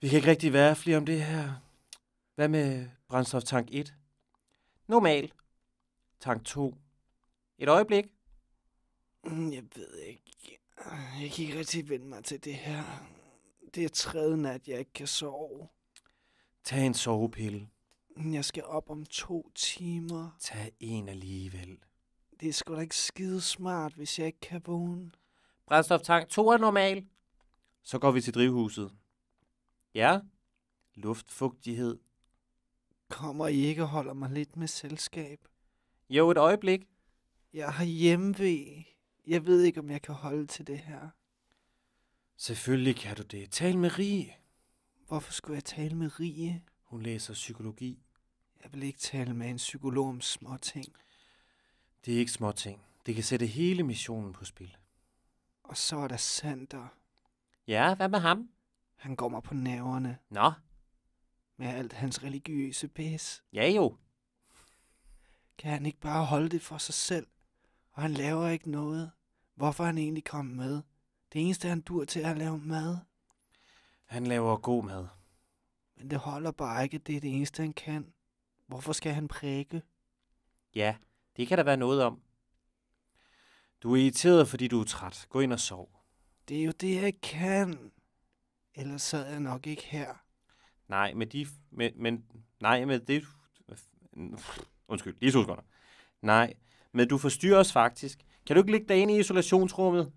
vi kan ikke rigtig være flere om det her. Hvad med brændstoftank 1? Normal. Tank 2. Et øjeblik. Mm, jeg ved ikke. Jeg kan ikke rigtig vende mig til det her. Det er tredje nat, jeg ikke kan sove. Tag en sovepille. Mm, jeg skal op om to timer. Tag en alligevel. Det er sgu da ikke skide smart, hvis jeg ikke kan vågne. Brændstoftank 2 er normal. Så går vi til drivhuset. Ja, luftfugtighed Kommer I ikke og holder mig lidt med selskab? Jo, et øjeblik. Jeg har hjemmevæg. Jeg ved ikke, om jeg kan holde til det her. Selvfølgelig kan du det. Tal med Rie. Hvorfor skulle jeg tale med Rie? Hun læser psykologi. Jeg vil ikke tale med en psykolog om småting. Det er ikke småting. Det kan sætte hele missionen på spil. Og så er der Sander. Ja, hvad med ham? Han går mig på nerverne. Nå, med alt hans religiøse pæs. Ja jo. Kan han ikke bare holde det for sig selv? Og han laver ikke noget. Hvorfor han egentlig kommet med? Det eneste, han dur til, er at lave mad. Han laver god mad. Men det holder bare ikke, det er det eneste, han kan. Hvorfor skal han prikke? Ja, det kan der være noget om. Du er irriteret, fordi du er træt. Gå ind og sov. Det er jo det, jeg kan. Ellers sad jeg nok ikke her. Nej, men de... Men, men, nej, men det... Undskyld, lige to sekunder. Nej, men du forstyrrer os faktisk. Kan du ikke ligge ind i isolationsrummet?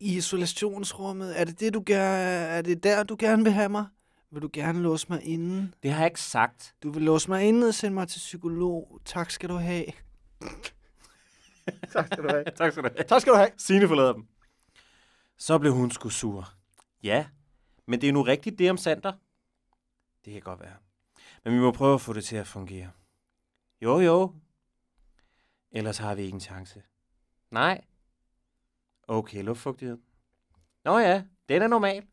I isolationsrummet? Er det det, du gør? Er det der, du gerne vil have mig? Vil du gerne låse mig inde? Det har jeg ikke sagt. Du vil låse mig inde og sende mig til psykolog. Tak skal du have. tak skal du have. tak skal du have. Tak skal du have. Signe forlader dem. Så blev hun sgu sur. Ja, men det er nu rigtigt det om Sander. Det kan godt være. Men vi må prøve at få det til at fungere. Jo, jo. Ellers har vi ikke en chance. Nej. Okay, luftfugtighed. Nå ja, det er normal.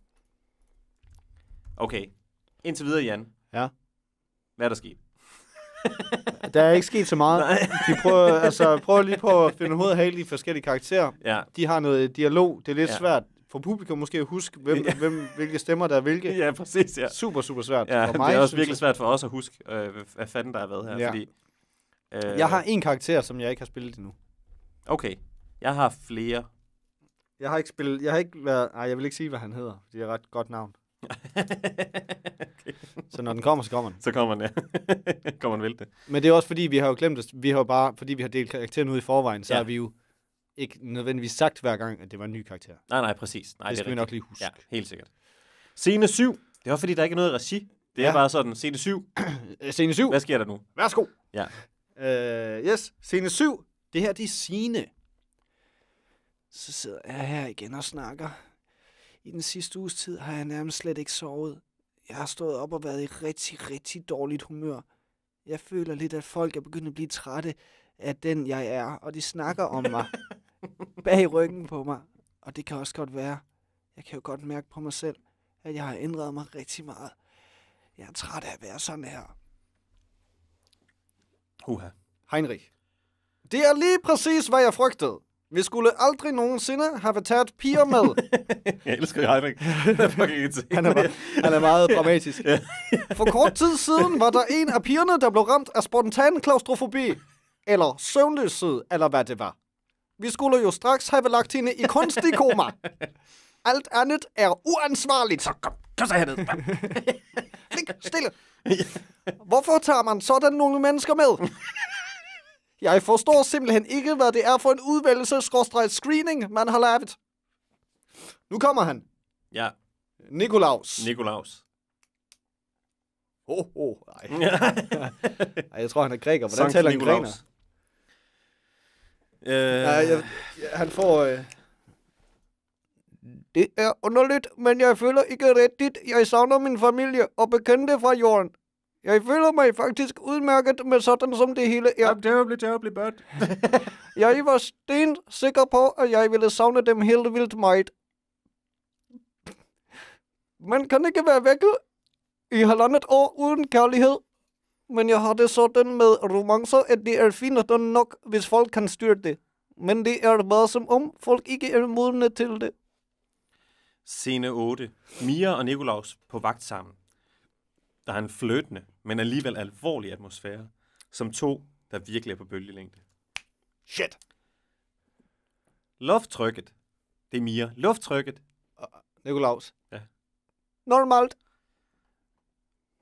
Okay, indtil videre, Jan. Ja. Hvad er der sket? der er ikke sket så meget. Nej. De prøver, altså, prøver lige på at finde hovedet af de forskellige karakterer. Ja. De har noget dialog. Det er lidt ja. svært for publikum måske at huske, hvem, ja. hvem, hvilke stemmer der er hvilke. Ja, præcis, ja. Super, super svært. Ja, for mig, det er også virkelig svært for os at huske, øh, hvad fanden der er været her. Ja. Fordi, øh, jeg har en karakter, som jeg ikke har spillet endnu. Okay. Jeg har flere. Jeg har ikke spillet, jeg har ikke været, nej, jeg vil ikke sige, hvad han hedder, det er ret godt navn. okay. Så når den kommer, så kommer den. Så kommer den, ja. kommer den vel det. Men det er også fordi, vi har jo glemt, at vi har bare, fordi vi har delt karakteren ud i forvejen, så ja. er vi jo ikke nødvendigvis sagt hver gang, at det var en ny karakter. Nej, nej, præcis. Nej, det, det skal det vi nok lige huske. Ja, helt sikkert. Scene 7. Det var, fordi der ikke er noget regi. Det ja. er bare sådan, scene 7. Øh, scene 7. Hvad sker der nu? Værsgo. Ja. Uh, yes, scene 7. Det her, det er Signe. Så sidder jeg her igen og snakker. I den sidste uges tid har jeg nærmest slet ikke sovet. Jeg har stået op og været i rigtig, rigtig dårligt humør. Jeg føler lidt, at folk er begyndt at blive trætte af den, jeg er, og de snakker om mig. bag ryggen på mig. Og det kan også godt være, jeg kan jo godt mærke på mig selv, at jeg har ændret mig rigtig meget. Jeg er træt af at være sådan her. Uha. Heinrich. Det er lige præcis, hvad jeg frygtede. Vi skulle aldrig nogensinde have taget piger med. jeg elsker Heinrich. han, er, han er meget dramatisk. For kort tid siden var der en af pigerne, der blev ramt af spontan klaustrofobi. Eller søvnløshed, eller hvad det var. Vi skulle jo straks have lagt hende i kunstig koma. Alt andet er uansvarligt. Så kom, kom så herned. Lig stille. Hvorfor tager man sådan nogle mennesker med? Jeg forstår simpelthen ikke, hvad det er for en udvælgelse-screening, man har lavet. Nu kommer han. Ja. Nikolaus. Nikolaus. Ho, oh, oh, ho. Ej. Ja. Ej, jeg tror, han er græker. Hvordan Sankt taler han græner? Øh... Nej, jeg, jeg, han får... Øh... Det er underligt, men jeg føler ikke rigtigt. Jeg savner min familie og bekendte fra jorden. Jeg føler mig faktisk udmærket med sådan, som det hele er. I'm terribly, terribly bad. jeg var sten sikker på, at jeg ville savne dem helt vildt meget. Man kan ikke være væk i halvandet år uden kærlighed men jeg har det sådan med romancer, at det er fint og nok, hvis folk kan styre det. Men det er bare som om, folk ikke er modne til det. Scene 8. Mia og Nikolaus på vagt sammen. Der er en fløtende, men alligevel alvorlig atmosfære, som to, der virkelig er på bølgelængde. Shit! Lufttrykket. Det er Mia. Lufttrykket. Nikolaus. Ja. Normalt.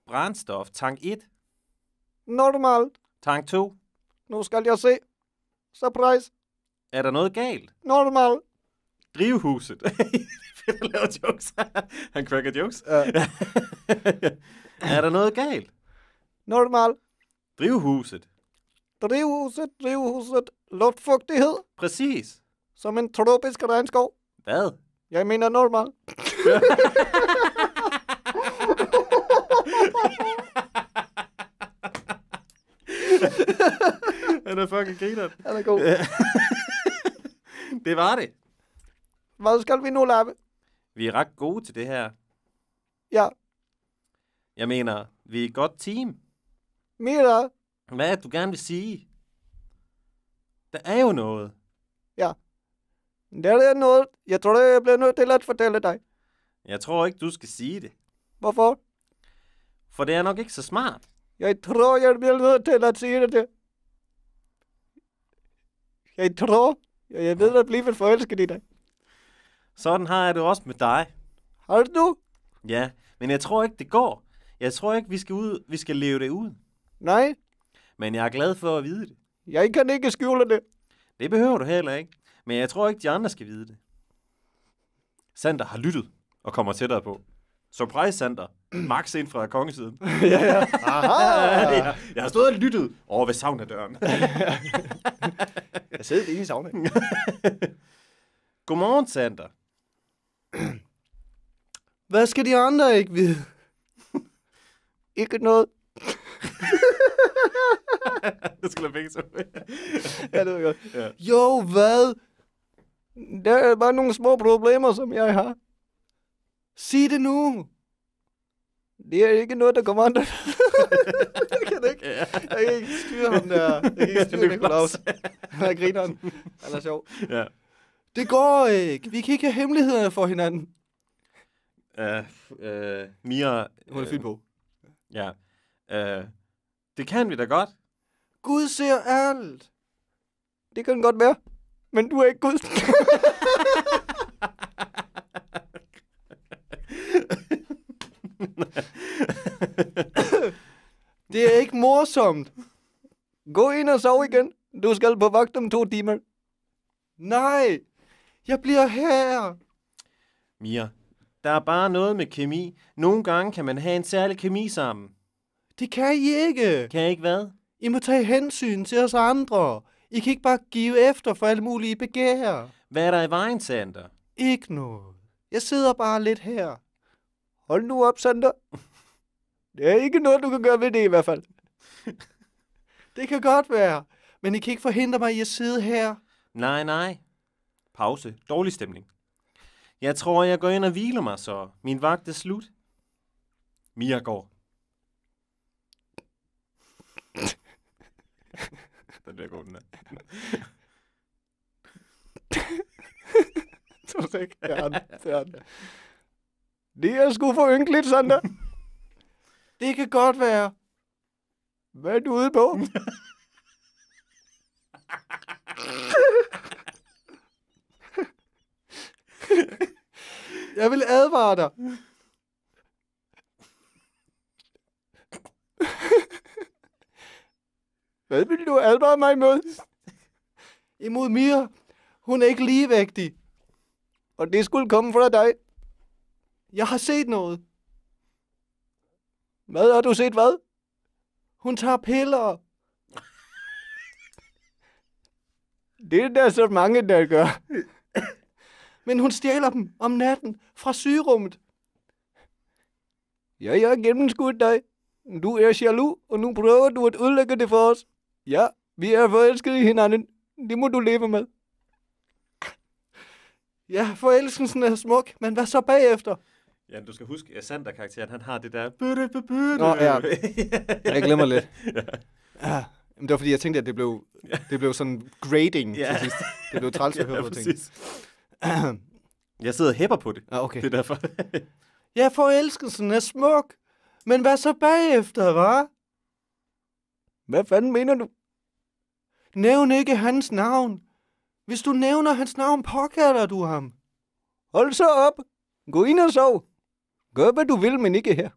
Brændstof. Tank 1. Normal. Tank 2. Nu skal jeg se. Surprise. Er der noget galt? Normal. Drivhuset. Han at jokes. Han cracker jokes. Uh. er der noget galt? Normal. Drivhuset. Drivhuset, drivhuset. Luftfugtighed. Præcis. Som en tropisk regnskov. Hvad? Jeg mener normal. Han er fucking grineren. Han er god. det var det. Hvad skal vi nu, lave? Vi er ret gode til det her. Ja. Jeg mener, vi er et godt team. Mira. Hvad er du gerne vil sige? Der er jo noget. Ja. Der er noget. Jeg tror, jeg bliver nødt til at fortælle dig. Jeg tror ikke, du skal sige det. Hvorfor? For det er nok ikke så smart. Jeg tror, jeg bliver nødt til at sige det. Jeg tror, jeg er til at blive forelsket i dig. Sådan har jeg det også med dig. Har du? Ja, men jeg tror ikke, det går. Jeg tror ikke, vi skal, ud, vi skal leve det ud. Nej. Men jeg er glad for at vide det. Jeg kan ikke skjule det. Det behøver du heller ikke. Men jeg tror ikke, de andre skal vide det. Sander har lyttet og kommer tættere på. Surprise Sander. Max ind fra kongesiden. ja, ja. Aha! ja. Jeg har stået og lyttet over ved sauna-døren. jeg sidder inde i sauna. Godmorgen, Sander. Hvad skal de andre ikke vide? ikke noget. det skulle jeg begge så Ja, det var godt. Ja. Jo, hvad? Der er bare nogle små problemer, som jeg har. Sig det nu! Det er ikke noget, der kommer under. det kan ikke. Jeg kan ikke styre ham der. Jeg kan ikke styre Nikolaus. Han er grineren. Han er sjov. Ja. Det går ikke. Vi kan ikke have hemmelighederne for hinanden. Uh, uh, Mia... Hun er uh, på. Ja. Uh, det kan vi da godt. Gud ser alt. Det kan godt være. Men du er ikke Gud. det er ikke morsomt. Gå ind og sov igen. Du skal på vagt om to timer. Nej, jeg bliver her. Mia, der er bare noget med kemi. Nogle gange kan man have en særlig kemi sammen. Det kan I ikke. Kan I ikke hvad? I må tage hensyn til os andre. I kan ikke bare give efter for alle mulige begær. Hvad er der i vejen, Sander? Ikke noget. Jeg sidder bare lidt her. Hold nu op, Sander. Det er ikke noget, du kan gøre ved det i hvert fald. Det kan godt være. Men I kan ikke forhindre mig i at sidde her. Nej, nej. Pause. Dårlig stemning. Jeg tror, jeg går ind og hviler mig, så min vagt er slut. Mia går. den bliver god, den der. er ikke. Det er den. Det er den. Det er sgu for ynkeligt, Sander. det kan godt være. Hvad er du ude på? Jeg vil advare dig. Hvad vil du advare mig imod? Imod Mia. Hun er ikke ligevægtig. Og det skulle komme fra dig. Jeg har set noget. Hvad har du set hvad? Hun tager piller. Det er der så mange, der gør. Men hun stjæler dem om natten fra sygerummet. Ja, jeg har gennemskudt dig. Du er jaloux, og nu prøver du at ødelægge det for os. Ja, vi er forelskede i hinanden. Det må du leve med. Ja, forelskelsen er smuk, men hvad så bagefter? Ja, du skal huske, at Sander-karakteren, han har det der... Nå, ja. Jeg glemmer lidt. ja. Ah, ja. men det var fordi, jeg tænkte, at det blev, det blev sådan grading ja. til sidst. Det blev træls at høre ja, på ting. jeg sidder og hæpper på det. Ja, ah, okay. Det er derfor. ja, forelskelsen er smuk. Men hvad så bagefter, var? Hvad fanden mener du? Nævn ikke hans navn. Hvis du nævner hans navn, påkalder du ham. Hold så op. Gå ind og sov. Gør, hvad du vil, men ikke her.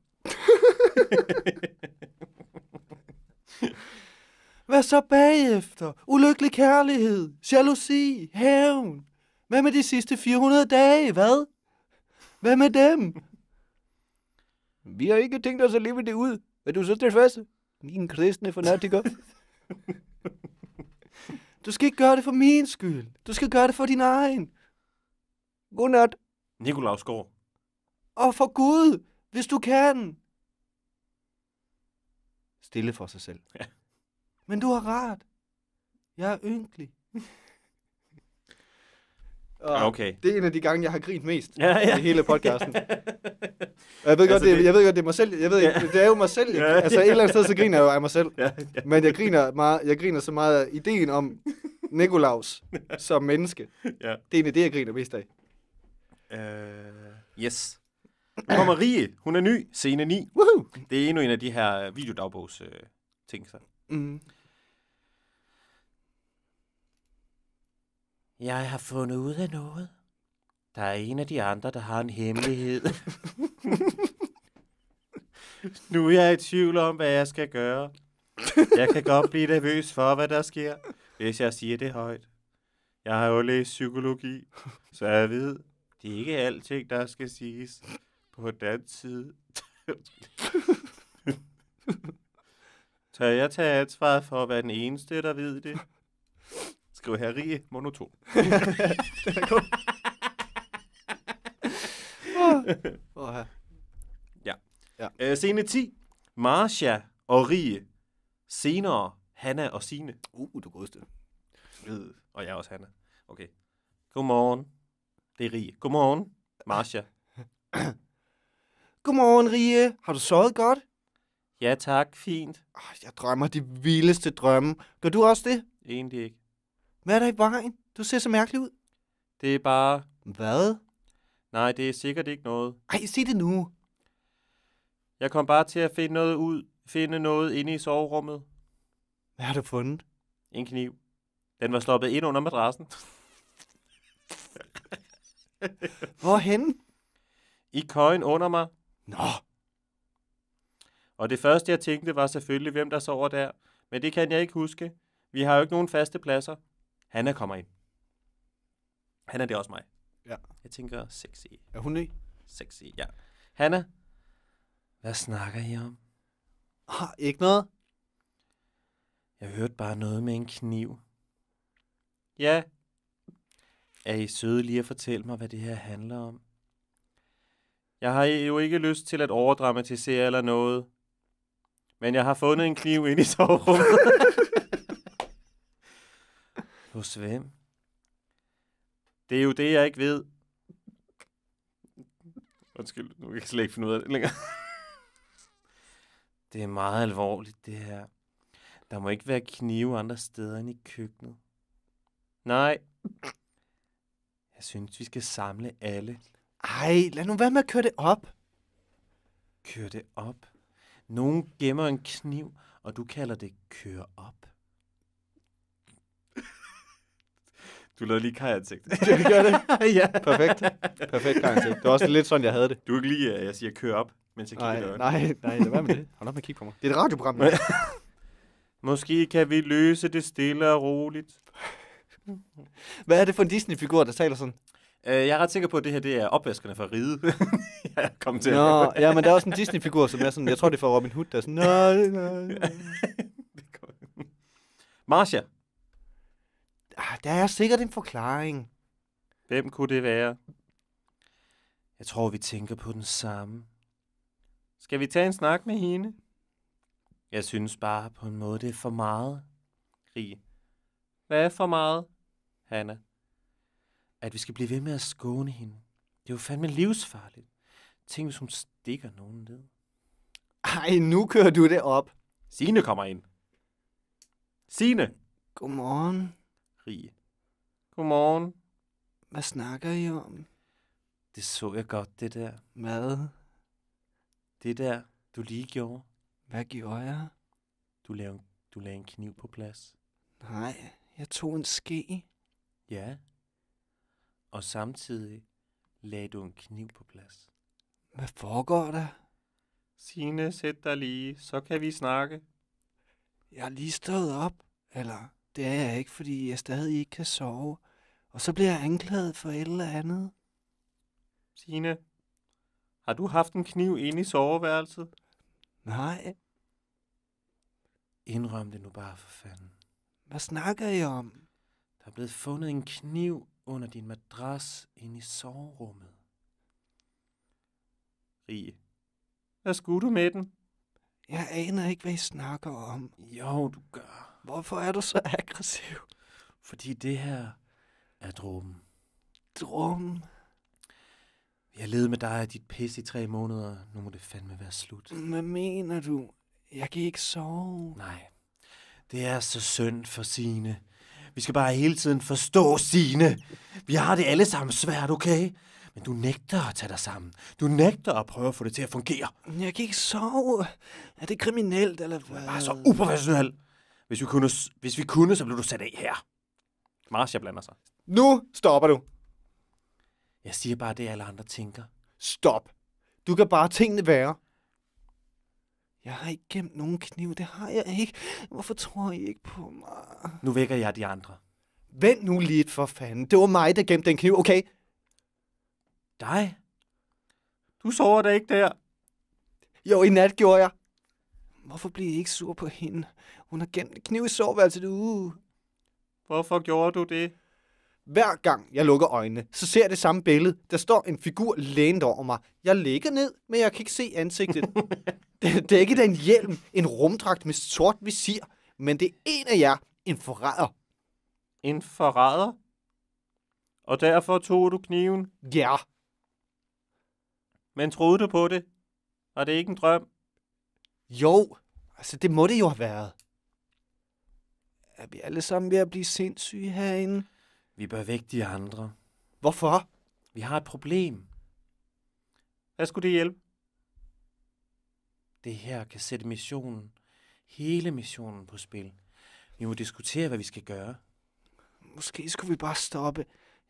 Hvad så bagefter? Ulykkelig kærlighed, jalousi, hævn. Hvad med de sidste 400 dage, hvad? Hvad med dem? Vi har ikke tænkt os at leve det ud. Er du så tilfreds? Min kristne fanatiker. du skal ikke gøre det for min skyld. Du skal gøre det for din egen. Godnat. Nikolaus Gård og for Gud, hvis du kan. Stille for sig selv. Ja. Men du har ret. Jeg er ynkelig. Ah, okay. Det er en af de gange, jeg har grint mest ja, ja. i hele podcasten. Og jeg ved, godt, altså, det, det... jeg ved godt, det er mig selv. Jeg ved, ja. Det er jo mig selv. Ja, altså et eller andet sted, så griner jeg jo af mig selv. Ja, ja. Men jeg griner, meget, jeg griner så meget af ideen om Nikolaus som menneske. Ja. Det er en idé, jeg griner mest af. Uh, yes kommer Rie. hun er ny, scene 9. Woohoo! Det er endnu en af de her øh, videodagbogs øh, ting, så. Mm. Jeg har fundet ud af noget. Der er en af de andre, der har en hemmelighed. nu er jeg i tvivl om, hvad jeg skal gøre. Jeg kan godt blive nervøs for, hvad der sker, hvis jeg siger det højt. Jeg har jo læst psykologi, så jeg ved, det er ikke alting, der skal siges på den anden side... Tør jeg tage ansvaret for at være den eneste, der ved det? Skriv rige monoton. den er ja. ja. Øh, scene 10. Marcia og Rie. Senere Hanna og Sine. Uh, du godeste. Og jeg også Hanna. Okay. Godmorgen. Det er Rie. Godmorgen, Marcia. Godmorgen, Rie. Har du sovet godt? Ja tak, fint. Jeg drømmer de vildeste drømme. Gør du også det? Egentlig ikke. Hvad er der i vejen? Du ser så mærkelig ud. Det er bare... Hvad? Nej, det er sikkert ikke noget. Ej, sig det nu. Jeg kom bare til at finde noget ud. Finde noget inde i soverummet. Hvad har du fundet? En kniv. Den var sloppet ind under madrassen. Hvorhen? I køjen under mig. Nå! Og det første, jeg tænkte, var selvfølgelig, hvem der sover der. Men det kan jeg ikke huske. Vi har jo ikke nogen faste pladser. Hanna kommer ind. Hanna, det er også mig. Ja. Jeg tænker sexy. Er hun ikke? Sexy, ja. Hanna, hvad snakker I om? Ah, ikke noget. Jeg hørte bare noget med en kniv. Ja. Er I søde lige at fortælle mig, hvad det her handler om? Jeg har jo ikke lyst til at overdramatisere eller noget. Men jeg har fundet en kniv ind i soverummet. Hos hvem? Det er jo det, jeg ikke ved. Undskyld, nu kan jeg slet ikke finde ud af det længere. Det er meget alvorligt, det her. Der må ikke være knive andre steder end i køkkenet. Nej. Jeg synes, vi skal samle alle. Ej, lad nu være med at køre det op. Køre det op. Nogen gemmer en kniv, og du kalder det køre op. Du lavede lige kajansigt. Det gør det. ja. Perfekt. Perfekt kajansigt. Det var også lidt sådan, jeg havde det. Du er ikke lige, at øh, jeg siger, køre op, mens jeg kigger nej, nej, nej, lad være med det. Hold op med at kigge på mig. Det er et radioprogram. Ja. Måske kan vi løse det stille og roligt. Hvad er det for en Disney-figur, der taler sådan? Øh, jeg er ret sikker på, at det her det er opvaskerne fra Ride. jeg kom til. Nå, ja, men der er også en Disney-figur, som er sådan, jeg tror, det er fra Robin Hood, der er sådan, nej, nej, nej. Marcia. Ah, Der er sikkert en forklaring. Hvem kunne det være? Jeg tror, vi tænker på den samme. Skal vi tage en snak med hende? Jeg synes bare på en måde, det er for meget. Rie. Hvad er for meget, Hanna? at vi skal blive ved med at skåne hende. Det er jo fandme livsfarligt. Tænk, hvis hun stikker nogen ned. Ej, nu kører du det op. Sine kommer ind. Sine. Godmorgen. Rie. Godmorgen. Hvad snakker I om? Det så jeg godt, det der. Hvad? Det der, du lige gjorde. Hvad gjorde jeg? Du lavede, du lavede en kniv på plads. Nej, jeg tog en ske. Ja, og samtidig lagde du en kniv på plads. Hvad foregår der? Sine, sæt dig lige, så kan vi snakke. Jeg er lige stået op, eller det er jeg ikke, fordi jeg stadig ikke kan sove. Og så bliver jeg anklaget for et eller andet. Sine, har du haft en kniv inde i soveværelset? Nej. Indrøm det nu bare for fanden. Hvad snakker I om? Der er blevet fundet en kniv under din madras ind i soverummet. Rie. Hvad skulle du med den? Jeg aner ikke, hvad I snakker om. Jo, du gør. Hvorfor er du så aggressiv? Fordi det her er drømmen. Drømmen? Jeg led med dig af dit pis i tre måneder. Nu må det fandme være slut. Hvad mener du? Jeg kan ikke sove. Nej. Det er så synd for sine. Vi skal bare hele tiden forstå sine. Vi har det alle sammen svært, okay? Men du nægter at tage dig sammen. Du nægter at prøve at få det til at fungere. Jeg kan ikke sove. Er det kriminelt, eller hvad? Du er bare så uprofessionel. Hvis vi kunne, hvis vi kunne så blev du sat af her. Marcia blander sig. Nu stopper du. Jeg siger bare det, alle andre tænker. Stop. Du kan bare tingene være. Jeg har ikke gemt nogen kniv, det har jeg ikke. Hvorfor tror I ikke på mig? Nu vækker jeg de andre. Vent nu lidt for fanden. Det var mig, der gemte den kniv, okay? Dig? Du sover da ikke der. Jo, i nat gjorde jeg. Hvorfor blev jeg ikke sur på hende? Hun har gemt en kniv i soveværelset. Uh. Hvorfor gjorde du det? Hver gang jeg lukker øjnene, så ser jeg det samme billede. Der står en figur lænet over mig. Jeg ligger ned, men jeg kan ikke se ansigtet. det, det er ikke den hjelm, en rumdragt med sort visir, men det er en af jer, en forræder. En forræder? Og derfor tog du kniven? Ja. Men troede du på det? Var det ikke en drøm? Jo, altså det må det jo have været. Er vi alle sammen ved at blive sindssyge herinde? Vi bør væk de andre. Hvorfor? Vi har et problem. Hvad skulle det hjælpe? Det her kan sætte missionen, hele missionen på spil. Vi må diskutere, hvad vi skal gøre. Måske skulle vi bare stoppe.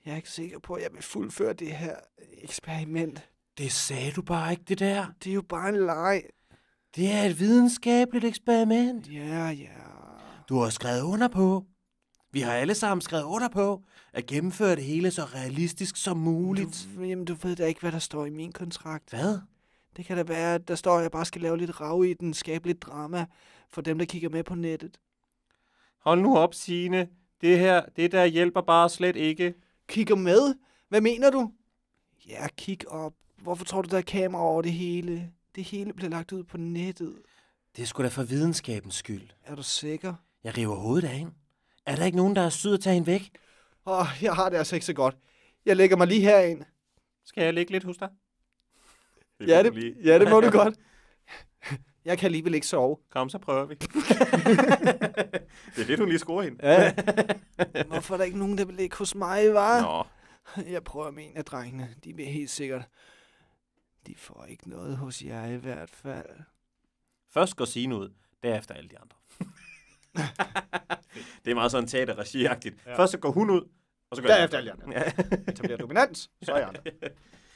Jeg er ikke sikker på, at jeg vil fuldføre det her eksperiment. Det sagde du bare ikke, det der. Det er jo bare en leg. Det er et videnskabeligt eksperiment. Ja, ja. Du har skrevet under på. Vi har alle sammen skrevet under på at gennemføre det hele så realistisk som muligt. Du, jamen, du ved da ikke, hvad der står i min kontrakt. Hvad? Det kan da være, at der står, at jeg bare skal lave lidt rav i den, skabe lidt drama for dem, der kigger med på nettet. Hold nu op, Signe. Det her, det der hjælper bare slet ikke. Kigger med? Hvad mener du? Ja, kig op. Hvorfor tror du, der er kamera over det hele? Det hele bliver lagt ud på nettet. Det skulle da for videnskabens skyld. Er du sikker? Jeg river hovedet af hende. Er der ikke nogen, der er syd at tage hende væk? Åh, oh, jeg har det altså ikke så godt. Jeg lægger mig lige herind. Skal jeg ligge lidt hos dig? Det ja, det, lige. ja, det må du godt. Jeg kan alligevel ikke sove. Kom, så prøver vi. det er det, du lige skruer hende. Ja. Hvorfor er der ikke nogen, der vil ligge hos mig, var? Nå. Jeg prøver med en af drengene. De vil helt sikkert. De får ikke noget hos jer i hvert fald. Først går Sine ud, derefter alle de andre det er meget sådan teaterregiagtigt. Ja. Først så går hun ud, og så går Derefter alle andre. Ja. Etablerer dominans, så er jeg andre.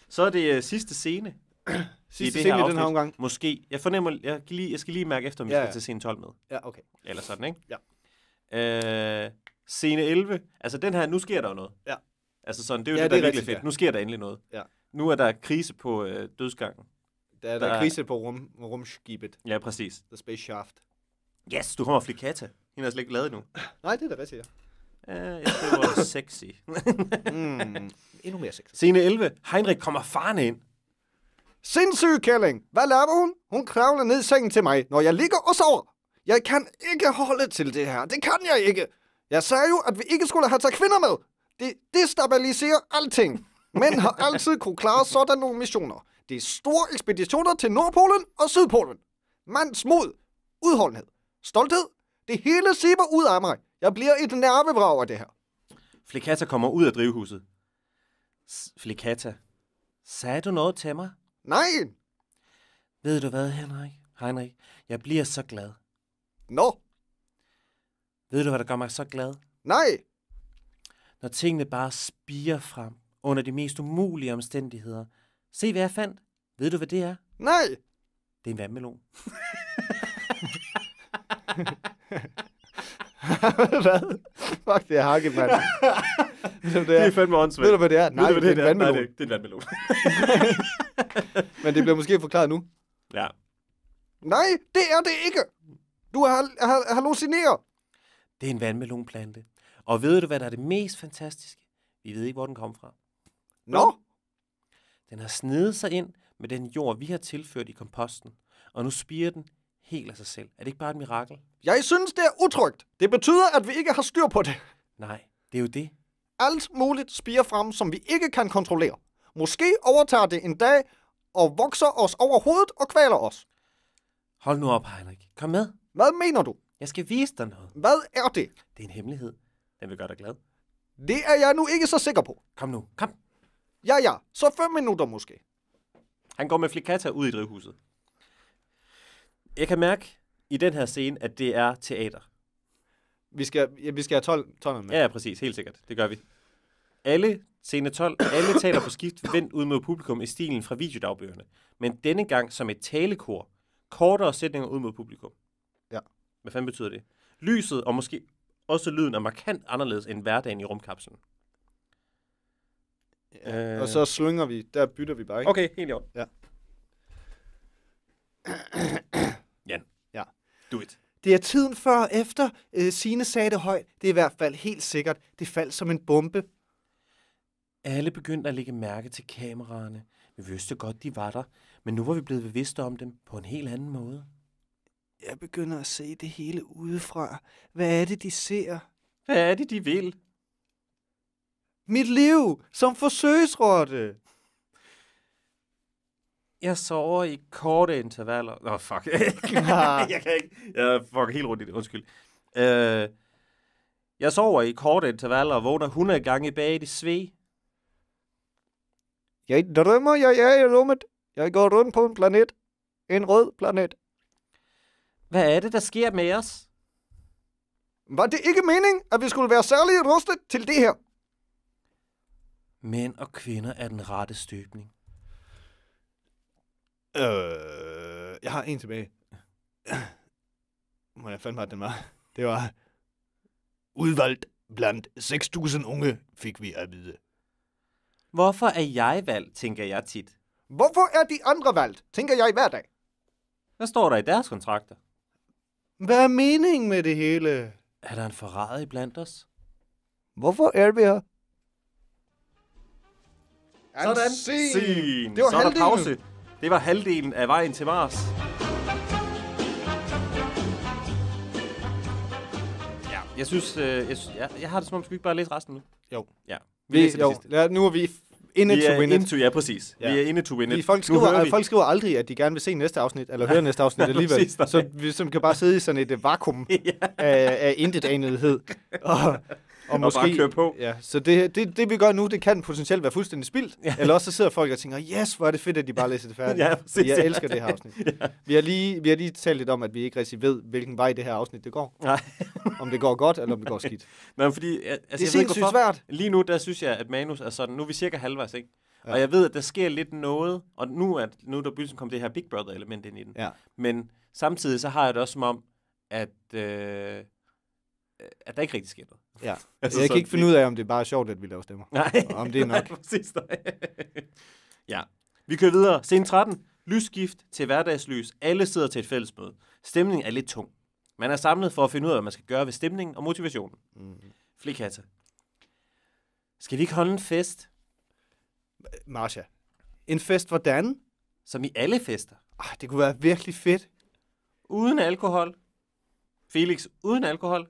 Så er det uh, sidste scene. sidste scene i den her omgang. Måske. Jeg fornemmer, jeg, lige, jeg skal lige mærke efter, om vi ja, ja. skal til scene 12 med. Ja, okay. Eller sådan, ikke? Ja. Uh, scene 11. Altså den her, nu sker der jo noget. Ja. Altså sådan, det er jo ja, det, der det er virkelig fedt. Ja. Nu sker der endelig noget. Ja. Nu er der krise på øh, dødsgangen. Der er der, der er krise på rum, rumskibet. Ja, præcis. The Space Shaft. Yes, du kommer Flikata. Hende har slet ikke lavet endnu. Nej, det er da rigtigt, ja. Uh, jeg skriver sexy. mm, endnu mere sexy. Scene 11. Heinrich kommer farne ind. Sindssyg kælling. Hvad laver hun? Hun kravler ned i sengen til mig, når jeg ligger og sover. Jeg kan ikke holde til det her. Det kan jeg ikke. Jeg sagde jo, at vi ikke skulle have taget kvinder med. Det destabiliserer alting. Mænd har altid kunne klare sådan nogle missioner. Det er store ekspeditioner til Nordpolen og Sydpolen. Mands mod. Udholdenhed. Stolthed. Det hele siber ud af mig. Jeg bliver et nervevrag af det her. Flikata kommer ud af drivhuset. S- Flikata, sagde du noget til mig? Nej. Ved du hvad, Henrik? Henrik, jeg bliver så glad. Nå. No. Ved du, hvad der gør mig så glad? Nej. Når tingene bare spiger frem under de mest umulige omstændigheder. Se, hvad jeg fandt. Ved du, hvad det er? Nej. Det er en vandmelon. hvad? Fuck, det er hakket, mand. det, er. det er fandme åndssvagt. Ved du, hvad det er? Nej, det, det, er? Nej, det, er, det er en vandmelon. Men det bliver måske forklaret nu. Ja. Nej, det er det ikke. Du har hal- hal- hallucineret. Det er en vandmelonplante. Og ved du, hvad der er det mest fantastiske? Vi ved ikke, hvor den kom fra. Nå? No. Den har snedet sig ind med den jord, vi har tilført i komposten. Og nu spiger den helt af sig selv. Er det ikke bare et mirakel? Jeg synes, det er utrygt. Det betyder, at vi ikke har styr på det. Nej, det er jo det. Alt muligt spiger frem, som vi ikke kan kontrollere. Måske overtager det en dag og vokser os over hovedet og kvaler os. Hold nu op, Heinrich. Kom med. Hvad mener du? Jeg skal vise dig noget. Hvad er det? Det er en hemmelighed. Den vil gøre dig glad. Det er jeg nu ikke så sikker på. Kom nu, kom. Ja, ja. Så fem minutter måske. Han går med flikata ud i drivhuset. Jeg kan mærke i den her scene, at det er teater. Vi skal, ja, vi skal have 12, tonner med. Ja, ja, præcis. Helt sikkert. Det gør vi. Alle scene 12, alle taler på skift vendt ud mod publikum i stilen fra videodagbøgerne. Men denne gang som et talekor. Kortere sætninger ud mod publikum. Ja. Hvad fanden betyder det? Lyset og måske også lyden er markant anderledes end hverdagen i rumkapslen. Ja. Øh... Og så slynger vi, der bytter vi bare, ikke? Okay, helt i orden. Ja. Jan. Ja. Do it. Det er tiden før og efter. Øh, Sine sagde det højt. Det er i hvert fald helt sikkert. Det faldt som en bombe. Alle begyndte at lægge mærke til kameraerne. Vi vidste godt, de var der, men nu var vi blevet bevidste om dem på en helt anden måde. Jeg begynder at se det hele udefra. Hvad er det, de ser? Hvad er det, de vil? Mit liv som forsøgsrotte! jeg sover i korte intervaller. Nå, fuck. jeg kan ikke. Jeg fuck helt rundt i det. Undskyld. Uh, jeg sover i korte intervaller og vågner 100 gange bag i sve. Jeg drømmer, jeg er i rummet. Jeg går rundt på en planet. En rød planet. Hvad er det, der sker med os? Var det ikke meningen, at vi skulle være særligt rustet til det her? Mænd og kvinder er den rette støbning. Øh, jeg har en tilbage. Må jeg fandme, at den var. Det var... Udvalgt blandt 6.000 unge, fik vi at vide. Hvorfor er jeg valgt, tænker jeg tit. Hvorfor er de andre valgt, tænker jeg hver dag. Hvad står der i deres kontrakter? Hvad er meningen med det hele? Er der en forræder iblandt os? Hvorfor er vi her? Sådan. Scene. Scene. Det var Så er der pause. Det var halvdelen af vejen til Mars. Ja, jeg synes, øh, jeg, synes jeg, jeg har det som om, skal vi ikke bare læse resten nu? Jo. Ja, vi, vi jo. Ja, nu er vi inde to win it. Into, ja, præcis. Ja. Vi er inde to win it. folk, skriver, folk skriver aldrig, at de gerne vil se næste afsnit, eller ja. høre næste afsnit alligevel. præcis, så vi som kan bare sidde i sådan et vakuum ja. af, af intet anethed. og måske, bare køre på. Ja, så det, det, det, vi gør nu, det kan potentielt være fuldstændig spildt. Ja. Eller også så sidder folk og tænker, yes, hvor er det fedt, at de bare læser det færdigt. ja, præcis, jeg elsker det her afsnit. ja. vi, har lige, vi har lige talt lidt om, at vi ikke rigtig ved, hvilken vej det her afsnit det går. Nej. om det går godt, eller om det går skidt. Nej, fordi, altså, det er jeg sindssygt ved, svært. Lige nu, der synes jeg, at Manus er sådan, nu er vi cirka halvvejs, ikke? Ja. Og jeg ved, at der sker lidt noget, og nu er, nu er der begyndt kommet det her Big Brother-element ind i den. Ja. Men samtidig så har jeg det også som om, at, øh, at der ikke rigtig sker noget. Ja. altså, jeg kan ikke finde ud af, om det er bare sjovt, at vi laver stemmer. Nej. Og om det er nok. Nej, præcis. Nej. ja. Vi kører videre. Scene 13. Lysskift til hverdagslys. Alle sidder til et fællesmøde. Stemningen er lidt tung. Man er samlet for at finde ud af, hvad man skal gøre ved stemningen og motivationen. Mm. Flikhatte. Skal vi ikke holde en fest? Marsha. En fest hvordan? Som i alle fester. Ah, det kunne være virkelig fedt. Uden alkohol. Felix, uden alkohol.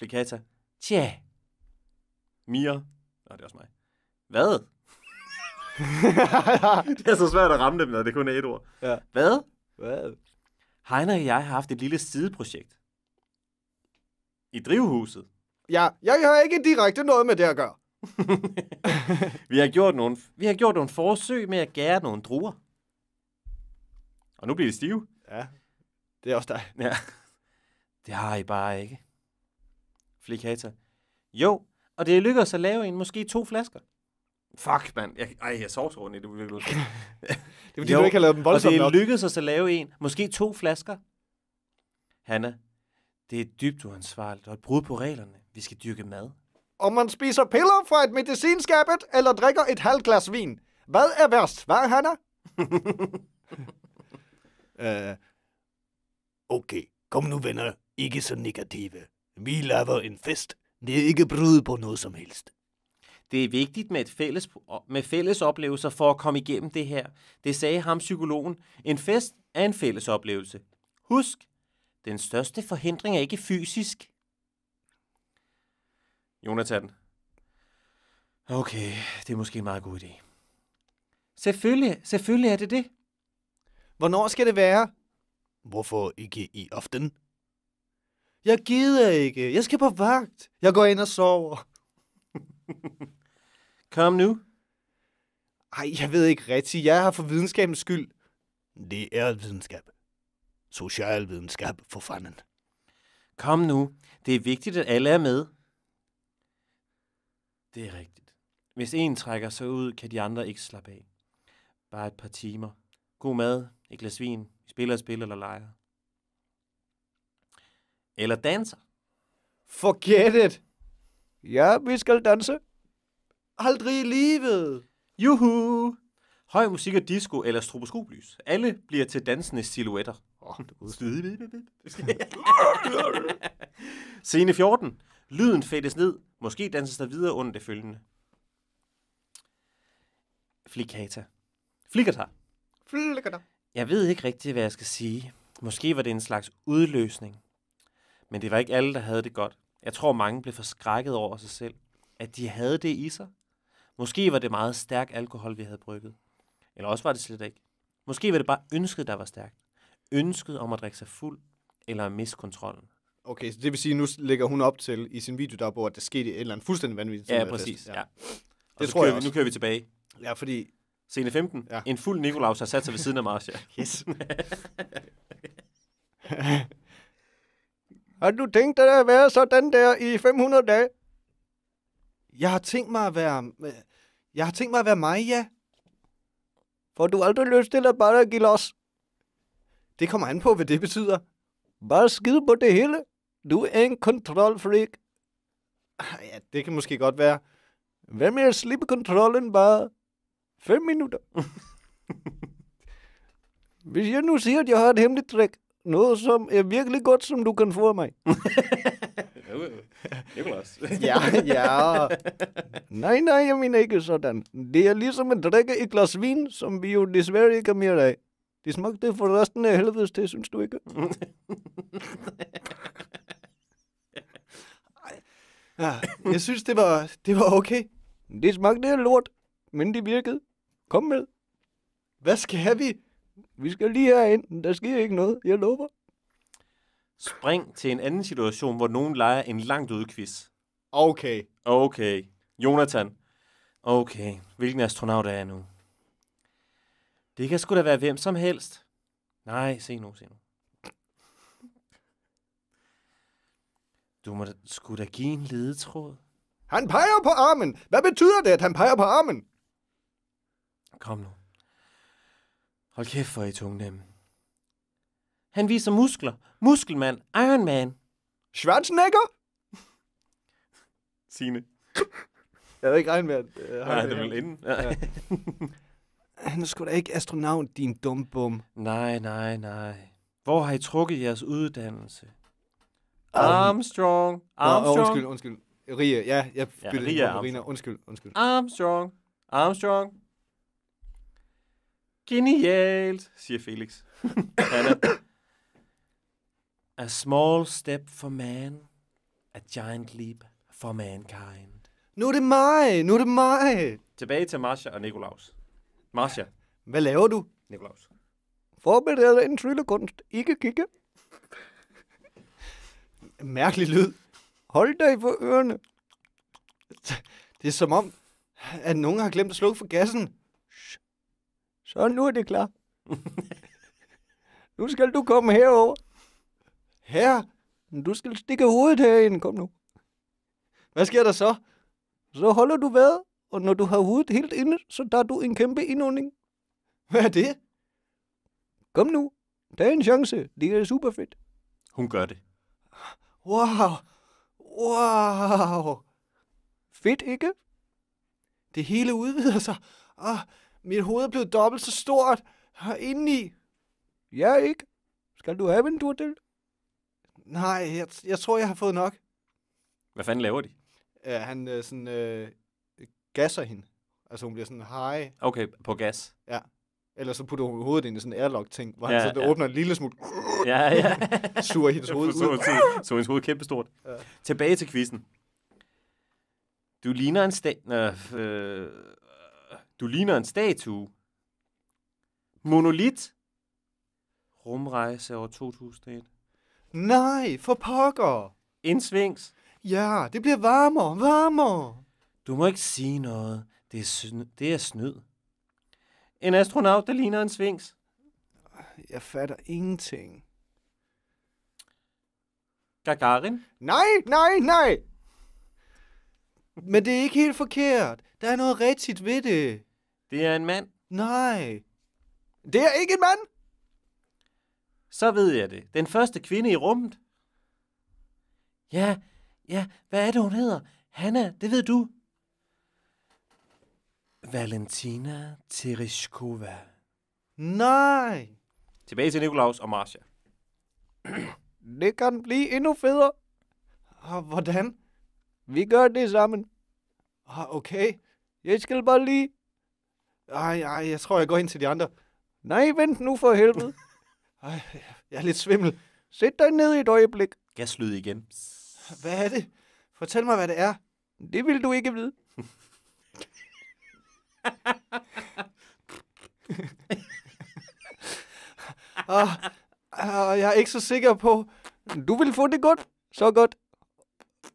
Plikata. Tja. Mia. Nå, det er også mig. Hvad? det er så svært at ramme dem, når det kun er et ord. Ja. Hvad? Hvad? Heiner og jeg har haft et lille sideprojekt. I drivhuset. Ja, jeg har ikke direkte noget med det at gøre. vi, har gjort nogle, vi har gjort nogle forsøg med at gære nogle druer. Og nu bliver det stive. Ja, det er også dig. Ja. Det har I bare ikke. Flikata. Jo, og det er lykkedes at lave en, måske to flasker. Fuck, mand. Jeg, ej, jeg sovser rundt i det. det er fordi, jo, du ikke har lavet dem voldsomt Og det er lykkedes os at lave en, måske to flasker. Hanna, det er dybt uansvarligt og et brud på reglerne. Vi skal dyrke mad. Om man spiser piller fra et medicinskabet eller drikker et halvt glas vin. Hvad er værst, hvad, Hanna? uh, okay, kom nu venner. Ikke så negative. Vi laver en fest. Det er ikke brud på noget som helst. Det er vigtigt med, et fælles, med fælles oplevelser for at komme igennem det her. Det sagde ham psykologen. En fest er en fælles oplevelse. Husk, den største forhindring er ikke fysisk. Jonathan. Okay, det er måske en meget god idé. Selvfølgelig, selvfølgelig er det det. Hvornår skal det være? Hvorfor ikke i aften? Jeg gider ikke. Jeg skal på vagt. Jeg går ind og sover. Kom nu. Ej, jeg ved ikke rigtigt. Jeg er her for videnskabens skyld. Det er videnskab. Social videnskab, for fanden. Kom nu. Det er vigtigt, at alle er med. Det er rigtigt. Hvis en trækker sig ud, kan de andre ikke slappe af. Bare et par timer. God mad, et glas vin, vi spiller og spil eller leger. Eller danser? Forget it! Ja, vi skal danse. Aldrig i livet! Juhu! Høj musik og disco eller stroboskoplys. Alle bliver til dansende silhuetter. Oh, Scene 14. Lyden fættes ned. Måske danses der videre under det følgende. Flikata. Flikata. Flikata. Jeg ved ikke rigtigt, hvad jeg skal sige. Måske var det en slags udløsning. Men det var ikke alle, der havde det godt. Jeg tror, mange blev forskrækket over sig selv, at de havde det i sig. Måske var det meget stærk alkohol, vi havde brygget. Eller også var det slet ikke. Måske var det bare ønsket, der var stærkt. Ønsket om at drikke sig fuld, eller at miste kontrollen. Okay, så det vil sige, at nu lægger hun op til i sin video, videodagbog, at der skete et eller andet fuldstændig vanvittigt. Ja, præcis. Ja. ja. Og det tror kører jeg vi, Nu kører vi tilbage. Ja, fordi... Scene 15. Ja. En fuld Nikolaus har sat sig ved siden af Marcia. yes. Har du tænkt dig at være sådan der i 500 dage? Jeg har tænkt mig at være... Øh, jeg har tænkt mig at være mig, ja. Får du aldrig lyst til at bare give os? Det kommer an på, hvad det betyder. Bare skide på det hele. Du er en kontrolfreak. Ah, ja, det kan måske godt være. Hvad med at slippe kontrollen bare fem minutter? Hvis jeg nu siger, at jeg har et hemmeligt trick, noget, som er virkelig godt, som du kan få af mig. Nikolas. ja, ja. Nej, nej, jeg mener ikke sådan. Det er ligesom at drikke et glas vin, som vi jo desværre ikke har mere af. Det smagte for resten af helvedes til, synes du ikke? ja, ah, jeg synes, det var, det var okay. Det smagte af lort, men det virkede. Kom med. Hvad skal vi? Vi skal lige herind. Der sker ikke noget. Jeg lover. Spring til en anden situation, hvor nogen leger en langt ude quiz. Okay. Okay. Jonathan. Okay. Hvilken astronaut er jeg nu? Det kan sgu da være hvem som helst. Nej, se nu, se nu. Du må da, sgu da give en ledetråd. Han peger på armen. Hvad betyder det, at han peger på armen? Kom nu. Hold kæft, for I dem. Han viser muskler. Muskelmand. Iron Man. Schwarzenegger? Signe. Jeg ved ikke regnet med, at... Øh, Nej, det vel inden. Ja. Han er sgu da ikke astronaut, din dum bum. Nej, nej, nej. Hvor har I trukket jeres uddannelse? Armstrong. Armstrong. Nå, undskyld, undskyld. Ria, ja, jeg ja, Ria Undskyld, undskyld. Armstrong. Armstrong. Genialt, siger Felix. A small step for man, a giant leap for mankind. Nu er det mig! Nu er det mig! Tilbage til Marcia og Nikolaus. Marcia. Hvad laver du? Nikolaus. Forbered en tryllekunst. Ikke kigge. Mærkelig lyd. Hold dig for ørerne. Det er som om, at nogen har glemt at slukke for gassen. Så nu er det klar. nu skal du komme herover. Her, du skal stikke hovedet herind. Kom nu. Hvad sker der så? Så holder du vejret, og når du har hovedet helt inde, så tager du en kæmpe indånding. Hvad er det? Kom nu. Der er en chance. Det er super fedt. Hun gør det. Wow. Wow. Fedt, ikke? Det hele udvider sig. Ah, mit hoved er blevet dobbelt så stort herindeni. Ja, ikke? Skal du have en tur Nej, jeg, jeg tror, jeg har fået nok. Hvad fanden laver de? Ja, han øh, sådan, øh, gasser hende. Altså hun bliver sådan, high. Okay, på gas. Ja. Eller så putter hun hovedet ind i sådan en airlock-ting, hvor ja, han så ja. åbner en lille smule. Ja, ja. suger hendes hoved ud. Så, så hendes hoved kæmpestort. Ja. Tilbage til quizzen. Du ligner en sten... Øh, øh, du ligner en statue. Monolit. Rumrejse over 2001. Nej, for pokker. Indsvings. Ja, det bliver varmere, varmere. Du må ikke sige noget. Det er, det er snyd. En astronaut, der ligner en svings. Jeg fatter ingenting. Gagarin? Nej, nej, nej! Men det er ikke helt forkert. Der er noget rigtigt ved det. Det er en mand. Nej. Det er ikke en mand. Så ved jeg det. Den første kvinde i rummet. Ja, ja, hvad er det, hun hedder? Hanna, det ved du. Valentina Tereshkova. Nej! Tilbage til Nikolaus og Marcia. Det kan blive endnu federe. Og hvordan? Vi gør det sammen. Ah, okay. Jeg skal bare lige ej, ej, jeg tror, jeg går ind til de andre. Nej, vent nu for helvede. Ej, jeg er lidt svimmel. Sæt dig ned i et øjeblik. Gaslyd igen. Hvad er det? Fortæl mig, hvad det er. Det vil du ikke vide. og, og ah, ah, jeg er ikke så sikker på... Du vil få det godt. Så godt.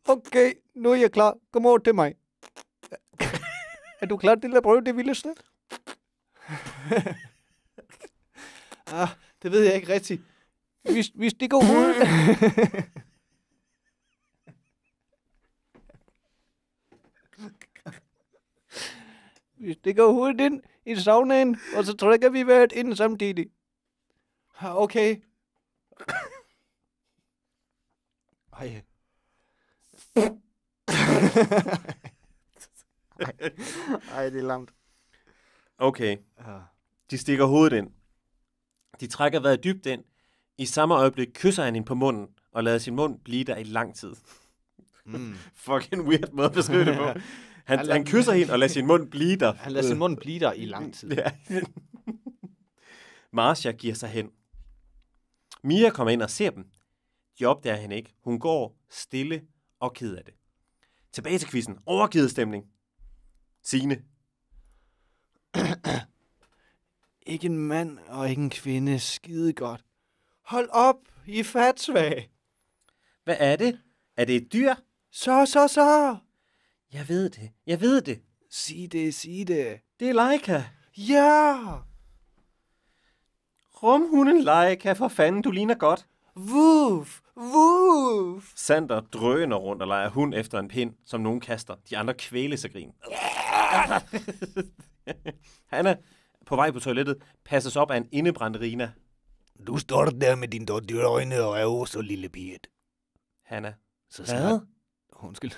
Okay, nu er jeg klar. Kom over til mig. er du klar til at prøve det vildeste? ah, det ved jeg ikke rigtigt. Hvis, hvis det går ud... det går hovedet ind i saunaen, og så trækker vi vejret ind samtidig. Okay. Ej. Ej. Ej, det er lamt. Okay. Uh. De stikker hovedet ind. De trækker vejret dybt ind. I samme øjeblik kysser han hende på munden og lader sin mund blive der i lang tid. Mm. Fucking weird måde at beskrive det på. Han, han, kysser hende og lader sin mund blive der. Han lader sin mund blive der i lang tid. Ja. Marcia giver sig hen. Mia kommer ind og ser dem. De opdager hende ikke. Hun går stille og ked af det. Tilbage til quizzen. Overgivet stemning. Signe. Ikke en mand og ikke en kvinde. Skide godt. Hold op, I er svag. Hvad er det? Er det et dyr? Så, så, så. Jeg ved det. Jeg ved det. Sig det, sig det. Det er Leica. Ja! Rumhunden Leica, for fanden, du ligner godt. Woof! Woof! Sander drøner rundt og leger hund efter en pind, som nogen kaster. De andre kvæles af grin. Ja. han, er, på vej på toilettet passes op af en indebrændt Rina. Du står der med dine dyre øjne og er også lille piget. Hanna. Så snart... Hvad? Undskyld.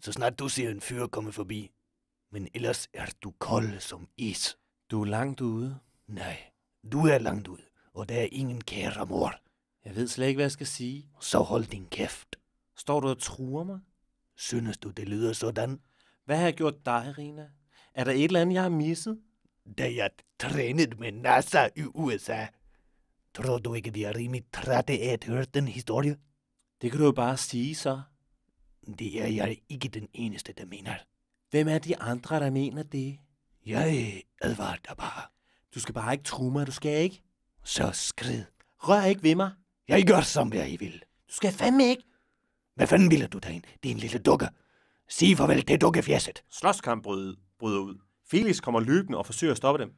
Så snart du ser en fyr komme forbi. Men ellers er du kold som is. Du er langt ude. Nej, du er langt ude, og der er ingen kære mor. Jeg ved slet ikke, hvad jeg skal sige. Så hold din kæft. Står du og truer mig? Synes du, det lyder sådan? Hvad har jeg gjort dig, Rina? Er der et eller andet, jeg har misset? da jeg trænede med NASA i USA. Tror du ikke, de er rimelig trætte af at høre den historie? Det kan du jo bare sige så. Det er jeg ikke den eneste, der mener. Hvem er de andre, der mener det? Jeg advarer dig bare. Du skal bare ikke tro mig, du skal ikke. Så skrid. Rør ikke ved mig. Jeg gør, som jeg vil. Du skal fandme ikke. Hvad fanden vil du, Dan? Det er en lille dukke. Sig farvel til dukkefjæsset. Slåskamp bryder ud. Felix kommer løbende og forsøger at stoppe dem.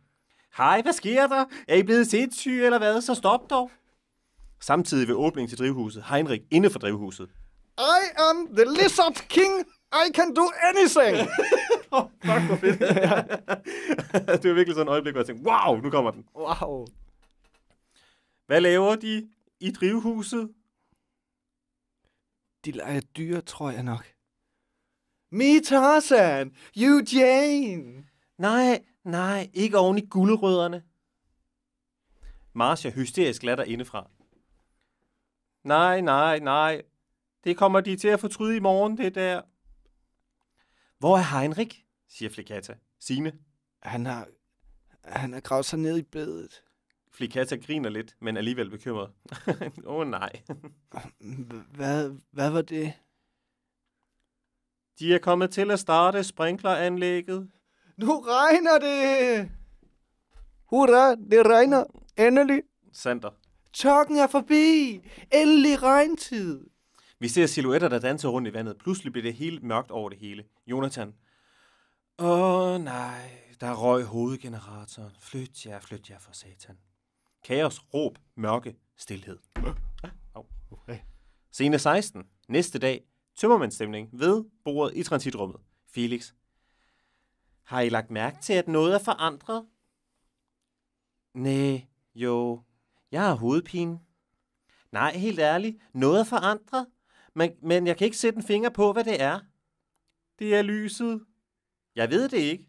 Hej, hvad sker der? Er I blevet sindssyge eller hvad? Så stop dog. Samtidig ved åbningen til drivhuset, Heinrich inde for drivhuset. I am the lizard king. I can do anything. oh, fuck, hvor fedt. det var virkelig sådan et øjeblik, hvor jeg tænkte, wow, nu kommer den. Wow. Hvad laver de i drivhuset? De leger dyr, tror jeg nok. Me Tarzan, you Jane. Nej, nej, ikke oven i guldrødderne. Marcia hysterisk latter indefra. Nej, nej, nej. Det kommer de til at fortryde i morgen, det der. Hvor er Heinrich? siger Flikata. Sine. Han har, han har gravet sig ned i bedet. Flikata griner lidt, men alligevel bekymret. Åh oh, nej. Hvad, hvad var det? De er kommet til at starte sprinkleranlægget. Nu regner det! Hurra, det regner. Endelig. Sander. Tørken er forbi. Endelig regntid. Vi ser silhuetter, der danser rundt i vandet. Pludselig bliver det helt mørkt over det hele. Jonathan. Åh nej, der røg hovedgeneratoren. Flyt jer, flyt jer for satan. Kaos, råb, mørke, stillhed. Scene 16. Næste dag. Tømmermandsstemning ved bordet i transitrummet. Felix har I lagt mærke til, at noget er forandret? Nej, jo. Jeg har hovedpine. Nej, helt ærligt. Noget er forandret. Men, men jeg kan ikke sætte en finger på, hvad det er. Det er lyset. Jeg ved det ikke.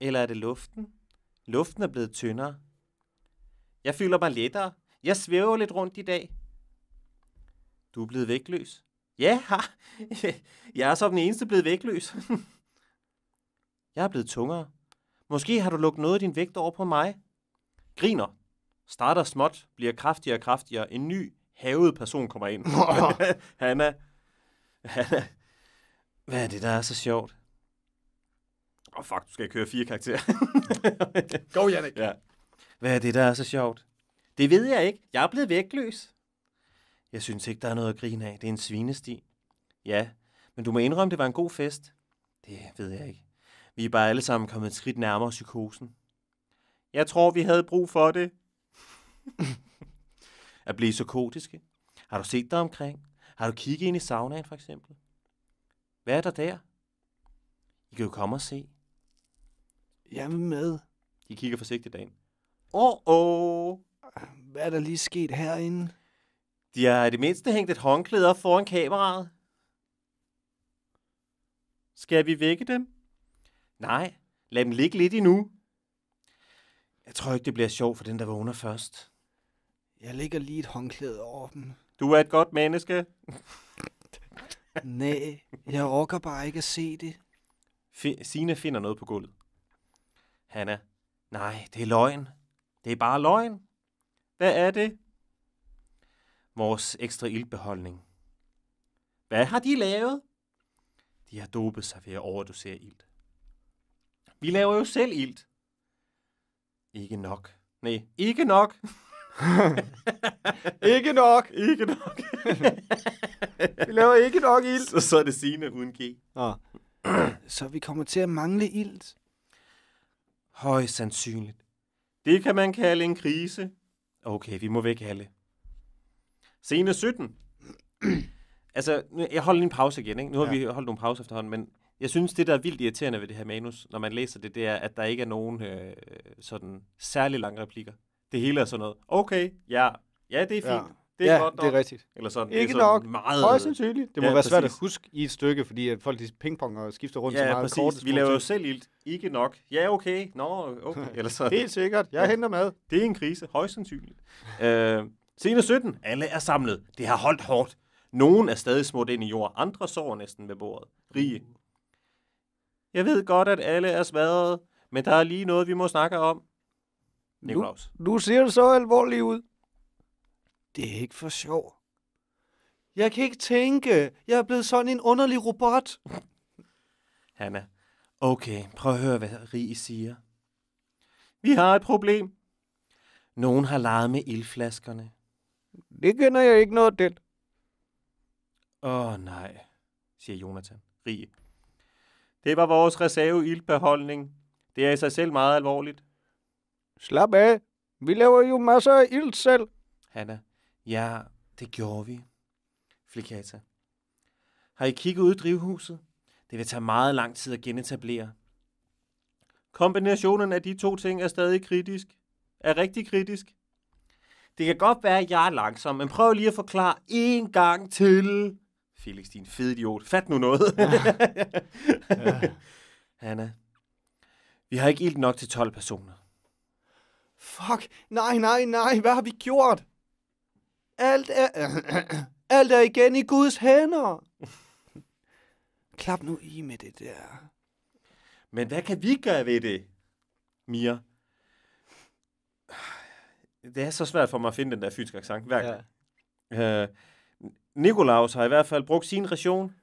Eller er det luften? Luften er blevet tyndere. Jeg føler mig lettere. Jeg svæver lidt rundt i dag. Du er blevet vægtløs. Ja, jeg er som den eneste blevet vægtløs. Jeg er blevet tungere. Måske har du lukket noget af din vægt over på mig. Griner. Starter småt, bliver kraftigere og kraftigere. En ny, havet person kommer ind. han er... Hvad er det, der er så sjovt? Åh, oh, fuck, du skal køre fire karakterer. Go, Jannik. Ja. Hvad er det, der er så sjovt? Det ved jeg ikke. Jeg er blevet vægtløs. Jeg synes ikke, der er noget at grine af. Det er en svinesti. Ja, men du må indrømme, det var en god fest. Det ved jeg ikke. Vi er bare alle sammen kommet et skridt nærmere psykosen. Jeg tror, vi havde brug for det. At blive psykotiske. Har du set dig omkring? Har du kigget ind i saunaen, for eksempel? Hvad er der der? I kan jo komme og se. Jeg er med. De kigger forsigtigt ind. Åh, oh, åh. Oh. Hvad er der lige sket herinde? De har i det mindste hængt et håndklæde op foran kameraet. Skal vi vække dem? Nej, lad dem ligge lidt endnu. Jeg tror ikke, det bliver sjovt for den, der vågner først. Jeg ligger lige et håndklæde over dem. Du er et godt menneske. Nej, jeg orker bare ikke at se det. F- Sina finder noget på gulvet. Hanna, nej, det er løgn. Det er bare løgn. Hvad er det? Vores ekstra ildbeholdning. Hvad har de lavet? De har dopet sig ved at overdosere ilt. Vi laver jo selv ilt. Ikke nok. Nej, ikke nok. ikke nok. Ikke nok. vi laver ikke nok ilt. Så, så er det sine uden G. Ah. så vi kommer til at mangle ilt. Højst sandsynligt. Det kan man kalde en krise. Okay, vi må væk alle. Scene 17. altså, jeg holder lige en pause igen. Ikke? Nu har ja. vi holdt nogle pauser efterhånden, men jeg synes, det der er vildt irriterende ved det her manus, når man læser det, det er, at der ikke er nogen øh, sådan særlig lange replikker. Det hele er sådan noget, okay, ja, ja det er fint, ja. det er ja, godt nok. det er rigtigt. Eller sådan, ikke det er sådan nok, meget... højst sandsynligt. Det må ja, være præcis. svært at huske i et stykke, fordi at folk de pingponger og skifter rundt ja, så meget. præcis. Kort, Vi laver jo selv ilt. Ikke nok. Ja, okay. Nå, okay. Eller sådan. Helt sikkert. Jeg ja. henter mad. Det er en krise, højst sandsynligt. øh, Scene 17. Alle er samlet. Det har holdt hårdt. Nogen er stadig smurt ind i jord, andre sover næsten ved bordet. Rige, jeg ved godt, at alle er smadret, men der er lige noget, vi må snakke om. Nikolaus. Nu, nu ser så alvorlig ud. Det er ikke for sjov. Jeg kan ikke tænke. Jeg er blevet sådan en underlig robot. Hanna, okay, prøv at høre, hvad Rie siger. Vi har et problem. Nogen har leget med ildflaskerne. Det kender jeg ikke noget til. Åh oh, nej, siger Jonathan. Rie, det var vores reserveildbeholdning. Det er i sig selv meget alvorligt. Slap af. Vi laver jo masser af ild selv. Hanna. Ja, det gjorde vi. Flikata. Har I kigget ud i drivhuset? Det vil tage meget lang tid at genetablere. Kombinationen af de to ting er stadig kritisk. Er rigtig kritisk. Det kan godt være, at jeg er langsom, men prøv lige at forklare én gang til. Felix, din fede idiot, fat nu noget. Ja. ja. Anna, vi har ikke ilt nok til 12 personer. Fuck, nej, nej, nej, hvad har vi gjort? Alt er, alt er igen i Guds hænder. Klap nu i med det der. Men hvad kan vi gøre ved det, Mia? Det er så svært for mig at finde den der fynske accent hver gang. Ja. Uh, øh, Nikolaus har i hvert fald brugt sin ration.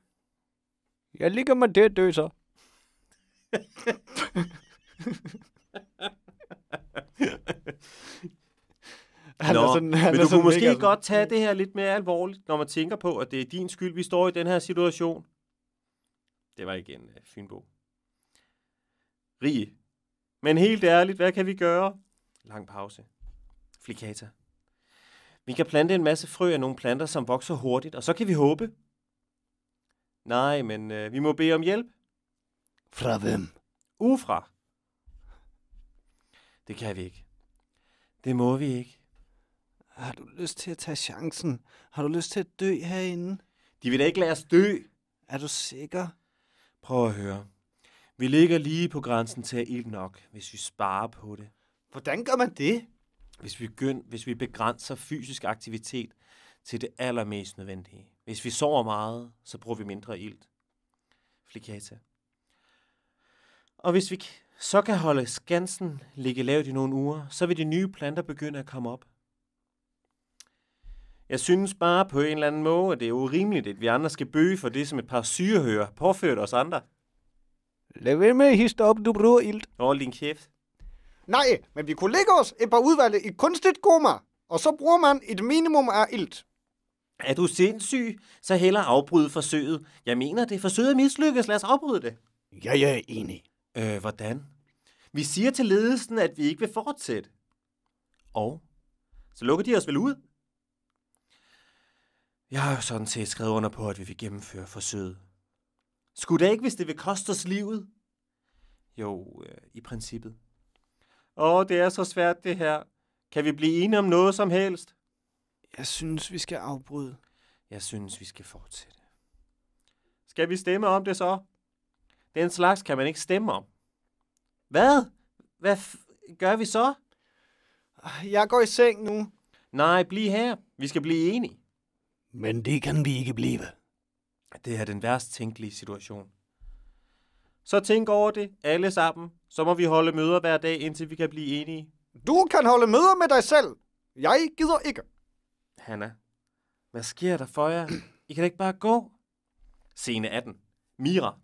Jeg ligger mig det dø så. Nå, er sådan, men du kunne måske sådan. godt tage det her lidt mere alvorligt, når man tænker på, at det er din skyld, vi står i den her situation. Det var igen uh, øh, Fynbo. Rige. Men helt ærligt, hvad kan vi gøre? Lang pause. Flikata. Vi kan plante en masse frø af nogle planter, som vokser hurtigt, og så kan vi håbe. Nej, men øh, vi må bede om hjælp. Fra hvem? Ufra. Det kan vi ikke. Det må vi ikke. Har du lyst til at tage chancen? Har du lyst til at dø herinde? De vil da ikke lade os dø. Er du sikker? Prøv at høre. Vi ligger lige på grænsen til at ild nok, hvis vi sparer på det. Hvordan gør man det? hvis vi, begynd, hvis vi begrænser fysisk aktivitet til det allermest nødvendige. Hvis vi sover meget, så bruger vi mindre ilt. Flikata. Og hvis vi så kan holde skansen ligge lavt i nogle uger, så vil de nye planter begynde at komme op. Jeg synes bare på en eller anden måde, at det er urimeligt, at vi andre skal bøge for det, som et par syrehører påført os andre. Lad være med at hisse op, du bruger ilt. Hold din kæft. Nej, men vi kunne lægge os et par udvalgte i kunstigt koma, og så bruger man et minimum af ilt. Er du sindssyg? Så heller afbryde forsøget. Jeg mener det. Forsøget mislykkes. Lad os afbryde det. Ja, jeg er enig. Øh, hvordan? Vi siger til ledelsen, at vi ikke vil fortsætte. Og? Så lukker de os vel ud? Jeg har jo sådan set skrevet under på, at vi vil gennemføre forsøget. Skulle det ikke, hvis det vil koste os livet? Jo, øh, i princippet. Åh, det er så svært det her. Kan vi blive enige om noget som helst? Jeg synes, vi skal afbryde. Jeg synes, vi skal fortsætte. Skal vi stemme om det så? Den slags kan man ikke stemme om. Hvad? Hvad gør vi så? Jeg går i seng nu. Nej, bliv her. Vi skal blive enige. Men det kan vi ikke blive. Det er den værst tænkelige situation. Så tænk over det, alle sammen. Så må vi holde møder hver dag, indtil vi kan blive enige. Du kan holde møder med dig selv. Jeg gider ikke. Hanna, hvad sker der for jer? I kan da ikke bare gå. Scene 18. Mira.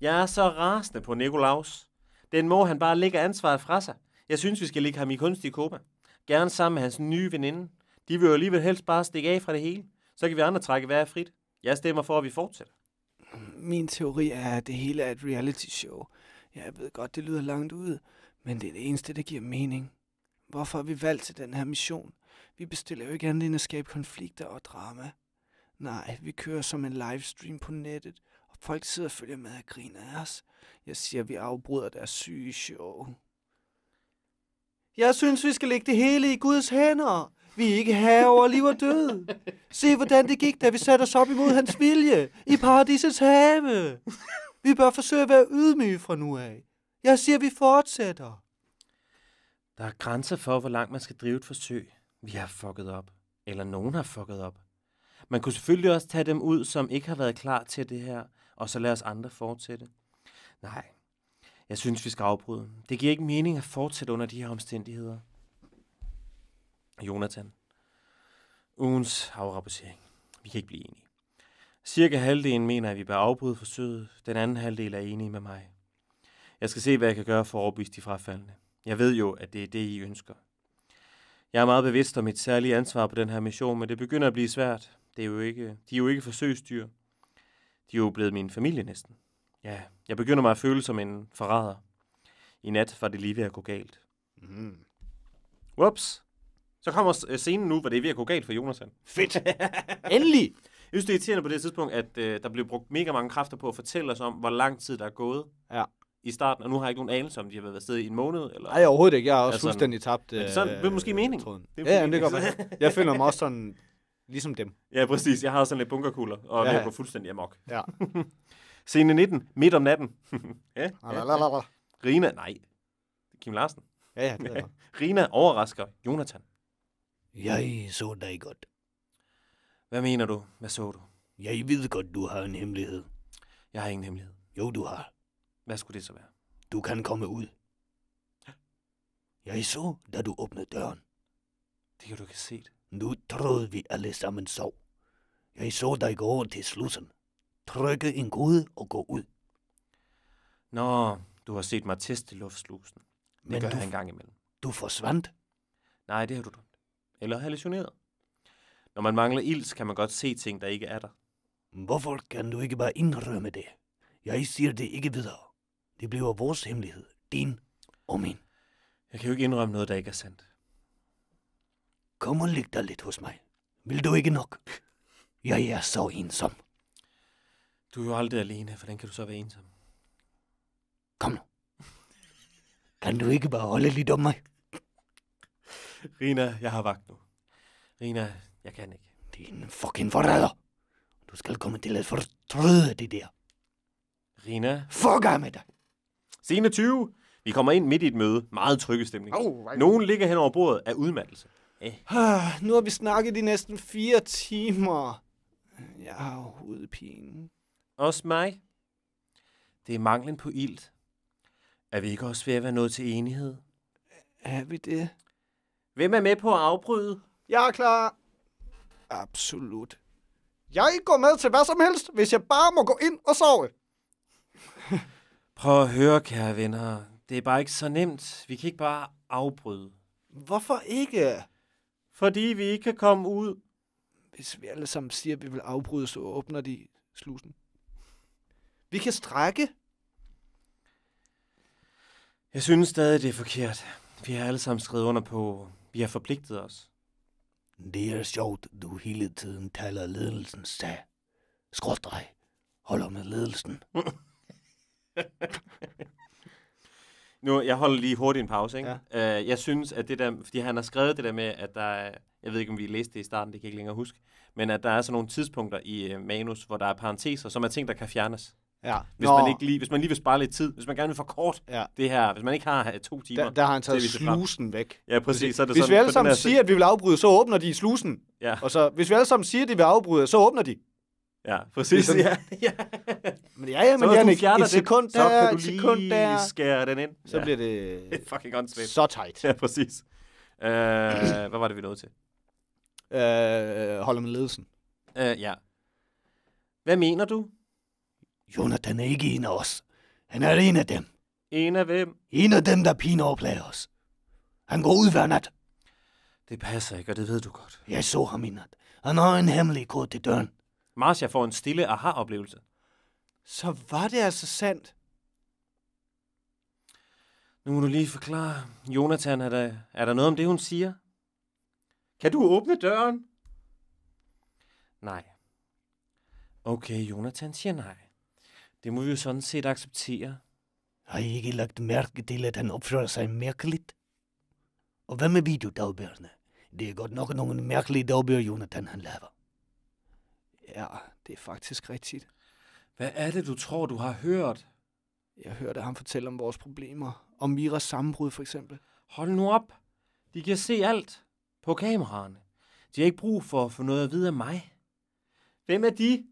Jeg er så rasende på Nikolaus. Den må han bare lægge ansvaret fra sig. Jeg synes, vi skal ligge ham i kunstig koma. Gerne sammen med hans nye veninde. De vil jo alligevel helst bare stikke af fra det hele. Så kan vi andre trække vejret frit. Jeg stemmer for, at vi fortsætter min teori er, at det hele er et reality show. Jeg ved godt, det lyder langt ud, men det er det eneste, der giver mening. Hvorfor er vi valgt til den her mission? Vi bestiller jo ikke andet end at skabe konflikter og drama. Nej, vi kører som en livestream på nettet, og folk sidder og følger med og griner af os. Jeg siger, at vi afbryder deres syge show. Jeg synes, vi skal lægge det hele i Guds hænder. Vi er ikke herre over liv og død. Se, hvordan det gik, da vi satte os op imod hans vilje i paradisets have. Vi bør forsøge at være ydmyge fra nu af. Jeg siger, vi fortsætter. Der er grænser for, hvor langt man skal drive et forsøg. Vi har fucket op. Eller nogen har fucket op. Man kunne selvfølgelig også tage dem ud, som ikke har været klar til det her, og så lade os andre fortsætte. Nej, jeg synes, vi skal afbryde. Det giver ikke mening at fortsætte under de her omstændigheder. Jonathan. Ugens afrapportering. Vi kan ikke blive enige. Cirka halvdelen mener, at vi bør afbryde forsøget. Den anden halvdel er enige med mig. Jeg skal se, hvad jeg kan gøre for at overbevise de frafaldende. Jeg ved jo, at det er det, I ønsker. Jeg er meget bevidst om mit særlige ansvar på den her mission, men det begynder at blive svært. Det er jo ikke, de er jo ikke forsøgsdyr. De er jo blevet min familie næsten. Ja, jeg begynder mig at føle som en forræder. I nat var det lige ved at gå galt. Mm. Ups. Så kommer øh, scenen nu, hvor det er ved at gå galt for Jonasen. Fedt! Endelig! Jeg synes, det er irriterende på det tidspunkt, at øh, der blev brugt mega mange kræfter på at fortælle os om, hvor lang tid der er gået ja. i starten. Og nu har jeg ikke nogen anelse om, de har været afsted i en måned. Eller, Nej, overhovedet ikke. Jeg er også altså, fuldstændig tabt. Øh, men det er sådan, øh, det er måske øh, mening. Det er ja, jamen, det godt. Jeg føler mig også sådan ligesom dem. Ja, præcis. Jeg har sådan lidt bunkerkugler, og ja, jeg går fuldstændig amok. Ja. Scene 19, midt om natten. ja, ja. Ah, Rina, nej. Kim Larsen. Ja, ja, det er Rina overrasker Jonathan. Jeg så dig godt. Hvad mener du? Hvad så du? Jeg ved godt, du har en hemmelighed. Jeg har ingen hemmelighed. Jo, du har. Hvad skulle det så være? Du kan komme ud. Jeg så, da du åbnede døren. Det kan du ikke se. Nu troede vi alle sammen sov. Jeg så dig gå til slussen trykke en kode og gå ud. Nå, du har set mig teste luftslusen. Det Men gør du, jeg en gang imellem. Du forsvandt? Nej, det har du drømt. Eller hallucineret. Når man mangler ild, kan man godt se ting, der ikke er der. Hvorfor kan du ikke bare indrømme det? Jeg siger det ikke videre. Det bliver vores hemmelighed. Din og min. Jeg kan jo ikke indrømme noget, der ikke er sandt. Kom og læg dig lidt hos mig. Vil du ikke nok? Jeg er så ensom. Du er jo aldrig alene. Hvordan kan du så være ensom? Kom nu. Kan du ikke bare holde lidt om mig? Rina, jeg har vagt nu. Rina, jeg kan ikke. Det er en fucking forræder. Du skal komme til at fortryde det der. Rina? Fuck af med dig. Scene 20. Vi kommer ind midt i et møde. Meget trykkestemning. Oh, right. Nogen ligger hen over bordet af udmattelse. Eh. Ah, nu har vi snakket i næsten fire timer. Jeg har hovedpine. Også mig. Det er manglen på ilt. Er vi ikke også ved at være nået til enighed? Er vi det? Hvem er med på at afbryde? Jeg er klar. Absolut. Jeg går med til hvad som helst, hvis jeg bare må gå ind og sove. Prøv at høre, kære venner. Det er bare ikke så nemt. Vi kan ikke bare afbryde. Hvorfor ikke? Fordi vi ikke kan komme ud. Hvis vi alle sammen siger, at vi vil afbryde, så åbner de slusen. Vi kan strække. Jeg synes stadig, det er forkert. Vi har alle sammen skrevet under på, vi har forpligtet os. Det er sjovt, du hele tiden taler ledelsens sag. Skrådrej. Holder med ledelsen. nu, jeg holder lige hurtigt en pause, ikke? Ja. Uh, jeg synes, at det der, fordi han har skrevet det der med, at der er, jeg ved ikke, om vi læste det i starten, det kan jeg ikke længere huske, men at der er sådan nogle tidspunkter i uh, manus, hvor der er parenteser, som er ting, der kan fjernes. Ja. Hvis, man ikke lige, hvis man lige vil spare lidt tid, hvis man gerne vil forkort ja. det her, hvis man ikke har øh, to timer. Der, der har han taget slusen væk. Ja, præcis. Så er det hvis sådan, vi alle sammen siger, at vi vil afbryde, så åbner de slusen. Ja. Og så, hvis vi alle sammen siger, at de vil afbryde, så åbner de. Ja, præcis. ja, ja. men ja, ja, men så, Janik, et sekund der, så kan du et sekund der. skære den ind. Så ja. bliver det fucking åndssvagt. Så tight. Ja, præcis. Uh, hvad var det, vi nåede til? Uh, øh, Holder med ledelsen. Uh, ja. Hvad mener du Jonathan er ikke en af os. Han er en af dem. En af hvem? En af dem, der piner og plager os. Han går ud hver nat. Det passer ikke, og det ved du godt. Jeg så ham i nat. Han har en hemmelig kode til døren. Marcia får en stille aha-oplevelse. Så var det altså sandt. Nu må du lige forklare. Jonathan, er der, er der noget om det, hun siger? Kan du åbne døren? Nej. Okay, Jonathan siger nej. Det må vi jo sådan set acceptere. Har I ikke lagt mærke til, at han opfører sig mærkeligt? Og hvad med videodagbørnene? Det er godt nok nogle mærkelige dagbøger, Jonathan han laver. Ja, det er faktisk rigtigt. Hvad er det, du tror, du har hørt? Jeg hørte ham fortælle om vores problemer. Om Miras sammenbrud, for eksempel. Hold nu op. De kan se alt på kameraerne. De har ikke brug for at få noget at vide af mig. Hvem er de?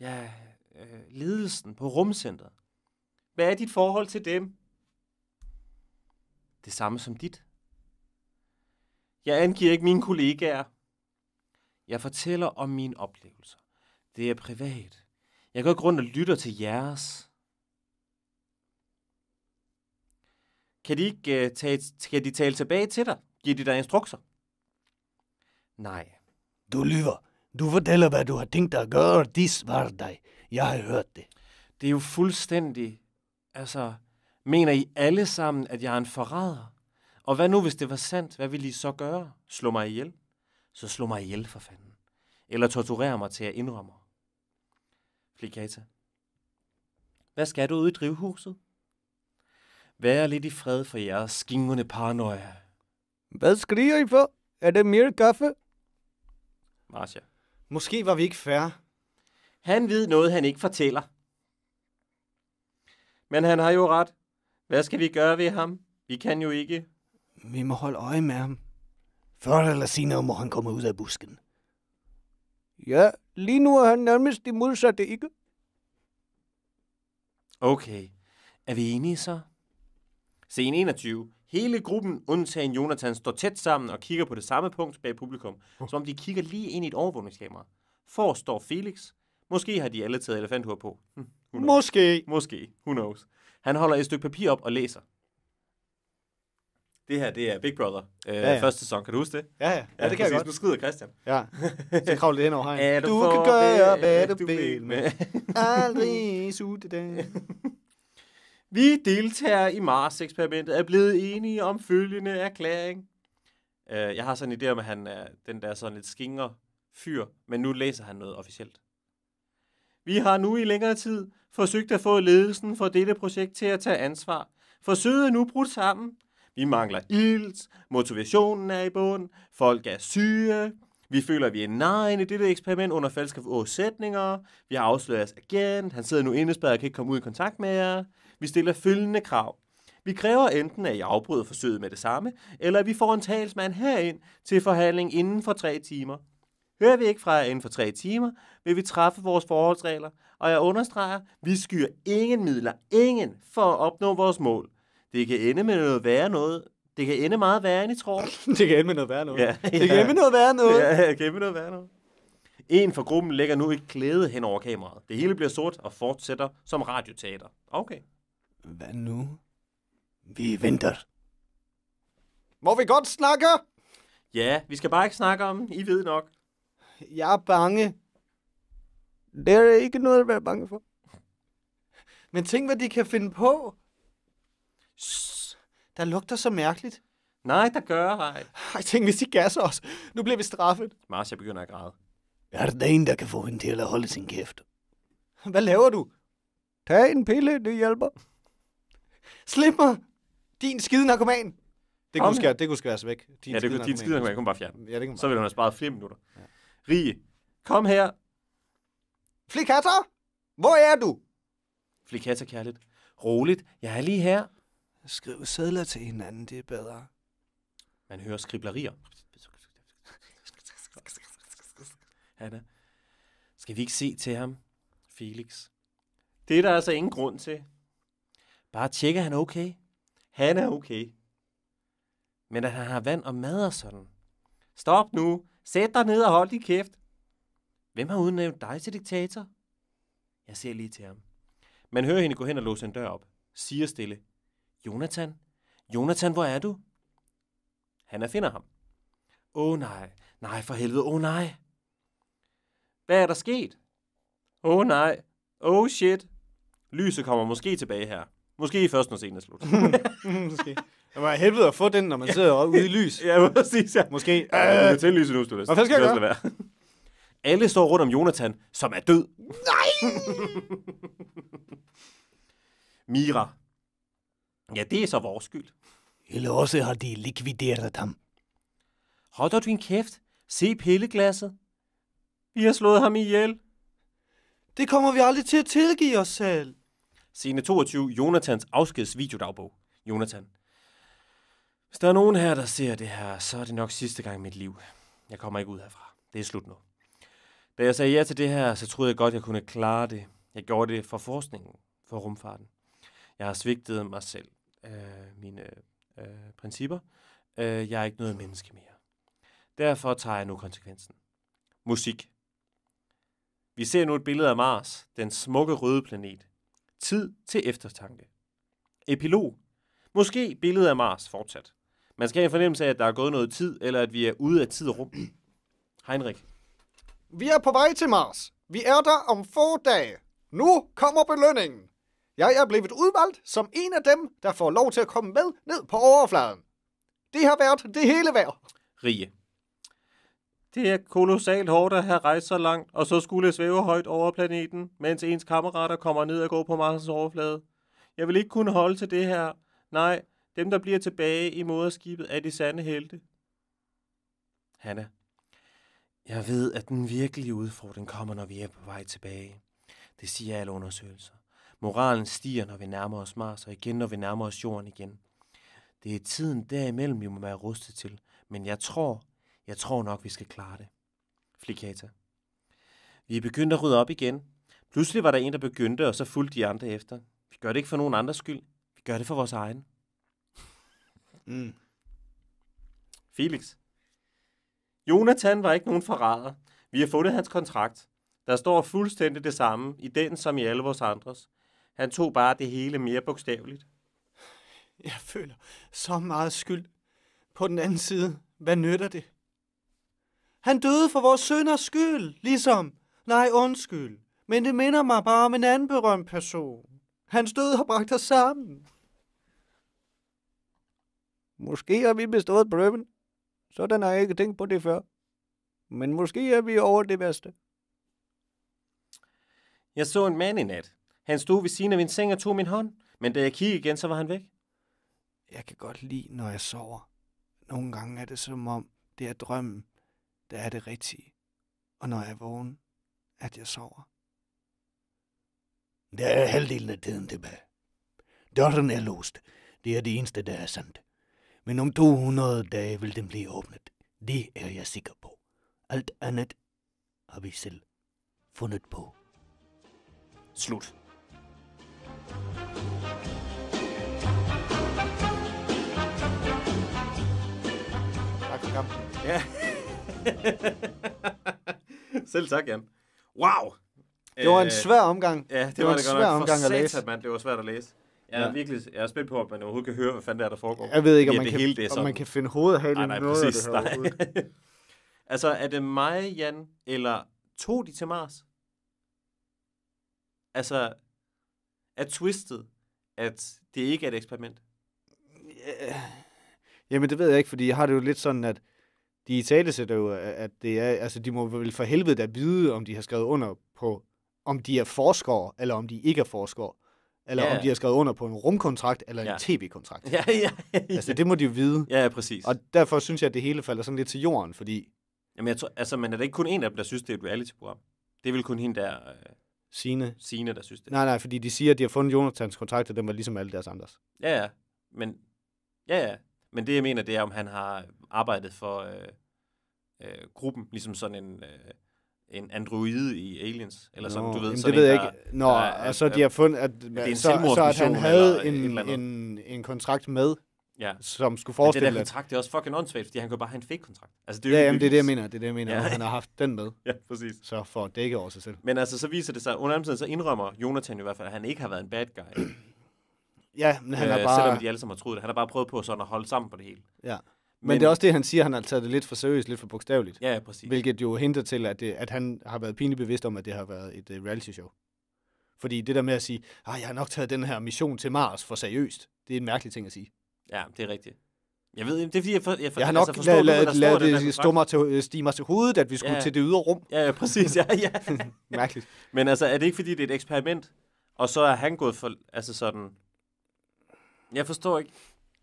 Ja, øh, ledelsen på rumcentret. Hvad er dit forhold til dem? Det samme som dit. Jeg angiver ikke mine kollegaer. Jeg fortæller om mine oplevelser. Det er privat. Jeg går ikke rundt og lytter til jeres. Kan de ikke uh, tage, kan de tale tilbage til dig? Giver de dig instrukser? Nej. Du lyver. Du fortæller, hvad du har tænkt dig at gøre, de svarer dig. Jeg har hørt det. Det er jo fuldstændig... Altså, mener I alle sammen, at jeg er en forræder? Og hvad nu, hvis det var sandt? Hvad ville I så gøre? Slå mig ihjel? Så slå mig ihjel, for fanden. Eller torturere mig til at indrømme. Flikata. Hvad skal du ud i drivhuset? Vær lidt i fred for jeres skingende paranoia. Hvad skriger I for? Er det mere kaffe? Marcia. Måske var vi ikke færre. Han ved noget, han ikke fortæller. Men han har jo ret. Hvad skal vi gøre ved ham? Vi kan jo ikke. Vi må holde øje med ham. Før eller senere må han komme ud af busken. Ja, lige nu er han nærmest det modsatte, ikke? Okay. Er vi enige så? Scene 21. Hele gruppen, undtagen Jonathan, står tæt sammen og kigger på det samme punkt bag publikum, oh. som om de kigger lige ind i et overvågningskamera. For står Felix. Måske har de alle taget elefanthuer på. Hm, Måske. Måske. Who knows. Han holder et stykke papir op og læser. Det her, det er Big Brother. Øh, ja, ja. Første sæson, kan du huske det? Ja, ja. ja, ja det kan jeg godt. Nu skrider Christian. Ja, så kravler det hen over hegnet. Du, du kan gøre, hvad du vil, med. aldrig suge det der. Vi deltagere i Mars-eksperimentet er blevet enige om følgende erklæring. Øh, jeg har sådan en idé om, at han er den der sådan lidt skinger fyr, men nu læser han noget officielt. Vi har nu i længere tid forsøgt at få ledelsen for dette projekt til at tage ansvar. Forsøget er nu brudt sammen. Vi mangler ilt, motivationen er i bund, folk er syge, vi føler, at vi er nejen i dette eksperiment under falske forudsætninger. Vi har afsløret jeres agent. Han sidder nu indespærret og kan ikke komme ud i kontakt med jer. Vi stiller følgende krav. Vi kræver enten, at I afbryder forsøget med det samme, eller at vi får en talsmand herind til forhandling inden for tre timer. Hører vi ikke fra jer inden for tre timer, vil vi træffe vores forholdsregler, og jeg understreger, vi skyer ingen midler, ingen, for at opnå vores mål. Det kan ende med noget værre noget. Det kan ende meget værre, end I tror. det kan ende med noget værre noget. Ja, ja. Det kan ende med noget værre noget. Ja, det kan ende med noget værre noget. En fra gruppen lægger nu et klæde hen over kameraet. Det hele bliver sort og fortsætter som radioteater. Okay. Hvad nu? Vi venter. Må vi godt snakke? Ja, vi skal bare ikke snakke om, I ved nok. Jeg er bange. Det er ikke noget at være bange for. Men tænk, hvad de kan finde på. Shhh, der lugter så mærkeligt. Nej, der gør ej. Ej, tænk, hvis de gasser os. Nu bliver vi straffet. Mars, jeg begynder at græde. Er der en, der kan få hende til at holde sin kæft? Hvad laver du? Tag en pille, det hjælper. Slip mig! Din skide narkoman! Det kunne, skære, det kunne skæres væk. Din ja, det kunne, din skide narkoman kunne bare fjerne. Ja, det kunne Så ville hun have sparet flere minutter. Ja. Rige, kom her. Flikata, hvor er du? Flikata, kærligt. Roligt, jeg er lige her. Skriv sædler til hinanden, det er bedre. Man hører skriblerier. Hanna, skal vi ikke se til ham, Felix? Det er der altså ingen grund til. Bare tjekke, at han er okay. Han er okay. Men at han har vand og mad og sådan. Stop nu. Sæt dig ned og hold din kæft. Hvem har udnævnt dig til diktator? Jeg ser lige til ham. Man hører hende gå hen og låse en dør op. Siger stille. Jonathan? Jonathan, hvor er du? Han finder ham. Åh oh, nej, nej for helvede, åh oh, nej. Hvad er der sket? Åh oh, nej, oh shit. Lyset kommer måske tilbage her. Måske først, når scenen er slut. Måske. Det var helvede at få den, når man sidder ude i lys. ja, præcis. Ja. Måske. Øh, til lyset nu, hvis du vil. Hvad skal jeg gøre? Alle står rundt om Jonathan, som er død. Nej! Mira. Ja, det er så vores skyld. Eller også har de likvideret ham. Hold da din kæft. Se pilleglasset. Vi har slået ham ihjel. Det kommer vi aldrig til at tilgive os selv. Scene 22, Jonathans afskedsvideodagbog. Jonathan. Hvis der er nogen her, der ser det her, så er det nok sidste gang i mit liv. Jeg kommer ikke ud herfra. Det er slut nu. Da jeg sagde ja til det her, så troede jeg godt, jeg kunne klare det. Jeg gjorde det for forskningen, for rumfarten. Jeg har svigtet mig selv, øh, mine øh, principper. Øh, jeg er ikke noget menneske mere. Derfor tager jeg nu konsekvensen. Musik. Vi ser nu et billede af Mars, den smukke røde planet. Tid til eftertanke. Epilog. Måske billedet af Mars fortsat. Man skal have en fornemmelse af, at der er gået noget tid, eller at vi er ude af tid og rum. Heinrich. Vi er på vej til Mars. Vi er der om få dage. Nu kommer belønningen. Jeg er blevet udvalgt som en af dem, der får lov til at komme med ned på overfladen. Det har været det hele værd. Rige. Det er kolossalt hårdt at have rejst så langt, og så skulle svæve højt over planeten, mens ens kammerater kommer ned og går på Mars' overflade. Jeg vil ikke kunne holde til det her. Nej, dem, der bliver tilbage i moderskibet, er de sande helte. Hanna. Jeg ved, at den virkelige udfordring kommer, når vi er på vej tilbage. Det siger alle undersøgelser. Moralen stiger, når vi nærmer os Mars, og igen, når vi nærmer os Jorden igen. Det er tiden derimellem, vi må være rustet til. Men jeg tror, jeg tror nok, vi skal klare det. Flikata. Vi er begyndt at rydde op igen. Pludselig var der en, der begyndte, og så fulgte de andre efter. Vi gør det ikke for nogen andres skyld. Vi gør det for vores egen. Mm. Felix. Jonathan var ikke nogen forræder. Vi har fundet hans kontrakt. Der står fuldstændig det samme, i den som i alle vores andres. Han tog bare det hele mere bogstaveligt. Jeg føler så meget skyld. På den anden side, hvad nytter det? Han døde for vores sønders skyld, ligesom... Nej, undskyld. Men det minder mig bare om en anden berømt person. Hans død har bragt os sammen. Måske har vi bestået prøven. Sådan har jeg ikke tænkt på det før. Men måske er vi over det værste. Jeg så en mand i nat. Han stod ved siden af min seng og tog min hånd. Men da jeg kiggede igen, så var han væk. Jeg kan godt lide, når jeg sover. Nogle gange er det som om, det er drømmen, der er det rigtige, og når jeg er vågen, at jeg sover. Der er halvdelen af tiden tilbage. Døren er låst. Det er det eneste, der er sandt. Men om 200 dage vil den blive åbnet. Det er jeg sikker på. Alt andet har vi selv fundet på. Slut. Tak for kampen. Ja. Selv tak, Jan. Wow! Det var en øh, svær omgang. Ja, det, det var, var det en svær nok. omgang at læse. mand, det var svært at læse. Jeg er, ja. virkelig, jeg er spændt på, at man overhovedet kan høre, hvad fanden der, er, der foregår. Jeg ved ikke, om, man, det kan, hele det om man kan finde hovedet af nej, nej, noget præcis, af det her nej. altså, er det mig, Jan, eller tog de til Mars? Altså, er twistet, at det ikke er et eksperiment? Ja. Jamen, det ved jeg ikke, fordi jeg har det jo lidt sådan, at de i tale sætter jo, at det er, altså de må vel for helvede da vide, om de har skrevet under på, om de er forskere, eller om de ikke er forskere. Eller ja, ja. om de har skrevet under på en rumkontrakt, eller ja. en tv-kontrakt. Ja, ja, ja. altså det må de jo vide. Ja, ja, præcis. Og derfor synes jeg, at det hele falder sådan lidt til jorden, fordi... Jamen jeg tror, altså, men er det ikke kun en af dem, der synes, det er et reality-program? Det er vel kun hende der... Øh... Sine. Sine, der synes det. Nej, nej, fordi de siger, at de har fundet Jonathans kontrakt, og den var ligesom alle deres andres. Ja, ja. Men, ja, ja. Men det, jeg mener, det er, om han har arbejdet for øh, øh, gruppen, ligesom sådan en... Øh, en androide i Aliens, eller sådan, Nå, du ved. sådan det ved en, jeg ikke. Nå, er, og så de har fundet, at, at en så, så at han havde en, en, en, kontrakt med, ja. som skulle forestille... Men det der kontrakt, det er også fucking åndssvagt, fordi han kunne bare have en fake kontrakt. Altså, det er ja, jamen, det er det, jeg mener, det er det, jeg mener, ja. han har haft den med. Ja, præcis. Så for at dække over sig selv. Men altså, så viser det sig, under andet så indrømmer Jonathan i hvert fald, at han ikke har været en bad guy. ja, men han øh, har bare... Selvom de alle sammen har troet det. Han har bare prøvet på sådan at holde sammen på det hele. Ja. Men, men det er også det, han siger, han har taget det lidt for seriøst, lidt for bogstaveligt. Ja, præcis. Hvilket jo henter til, at, det, at han har været pinligt bevidst om, at det har været et uh, øh, reality-show. Fordi det der med at sige, at jeg har nok taget den her mission til Mars for seriøst, det er en mærkelig ting at sige. Ja, det er rigtigt. Jeg ved, det er fordi, jeg, for, jeg, for, jeg har altså, nok altså, lavet lad, lad, det, det til, øh, stige mig til hovedet, at vi skulle ja. til det ydre rum. Ja, ja præcis. Ja, ja. Mærkeligt. Men altså, er det ikke fordi, det er et eksperiment, og så er han gået for, altså sådan... Jeg forstår ikke.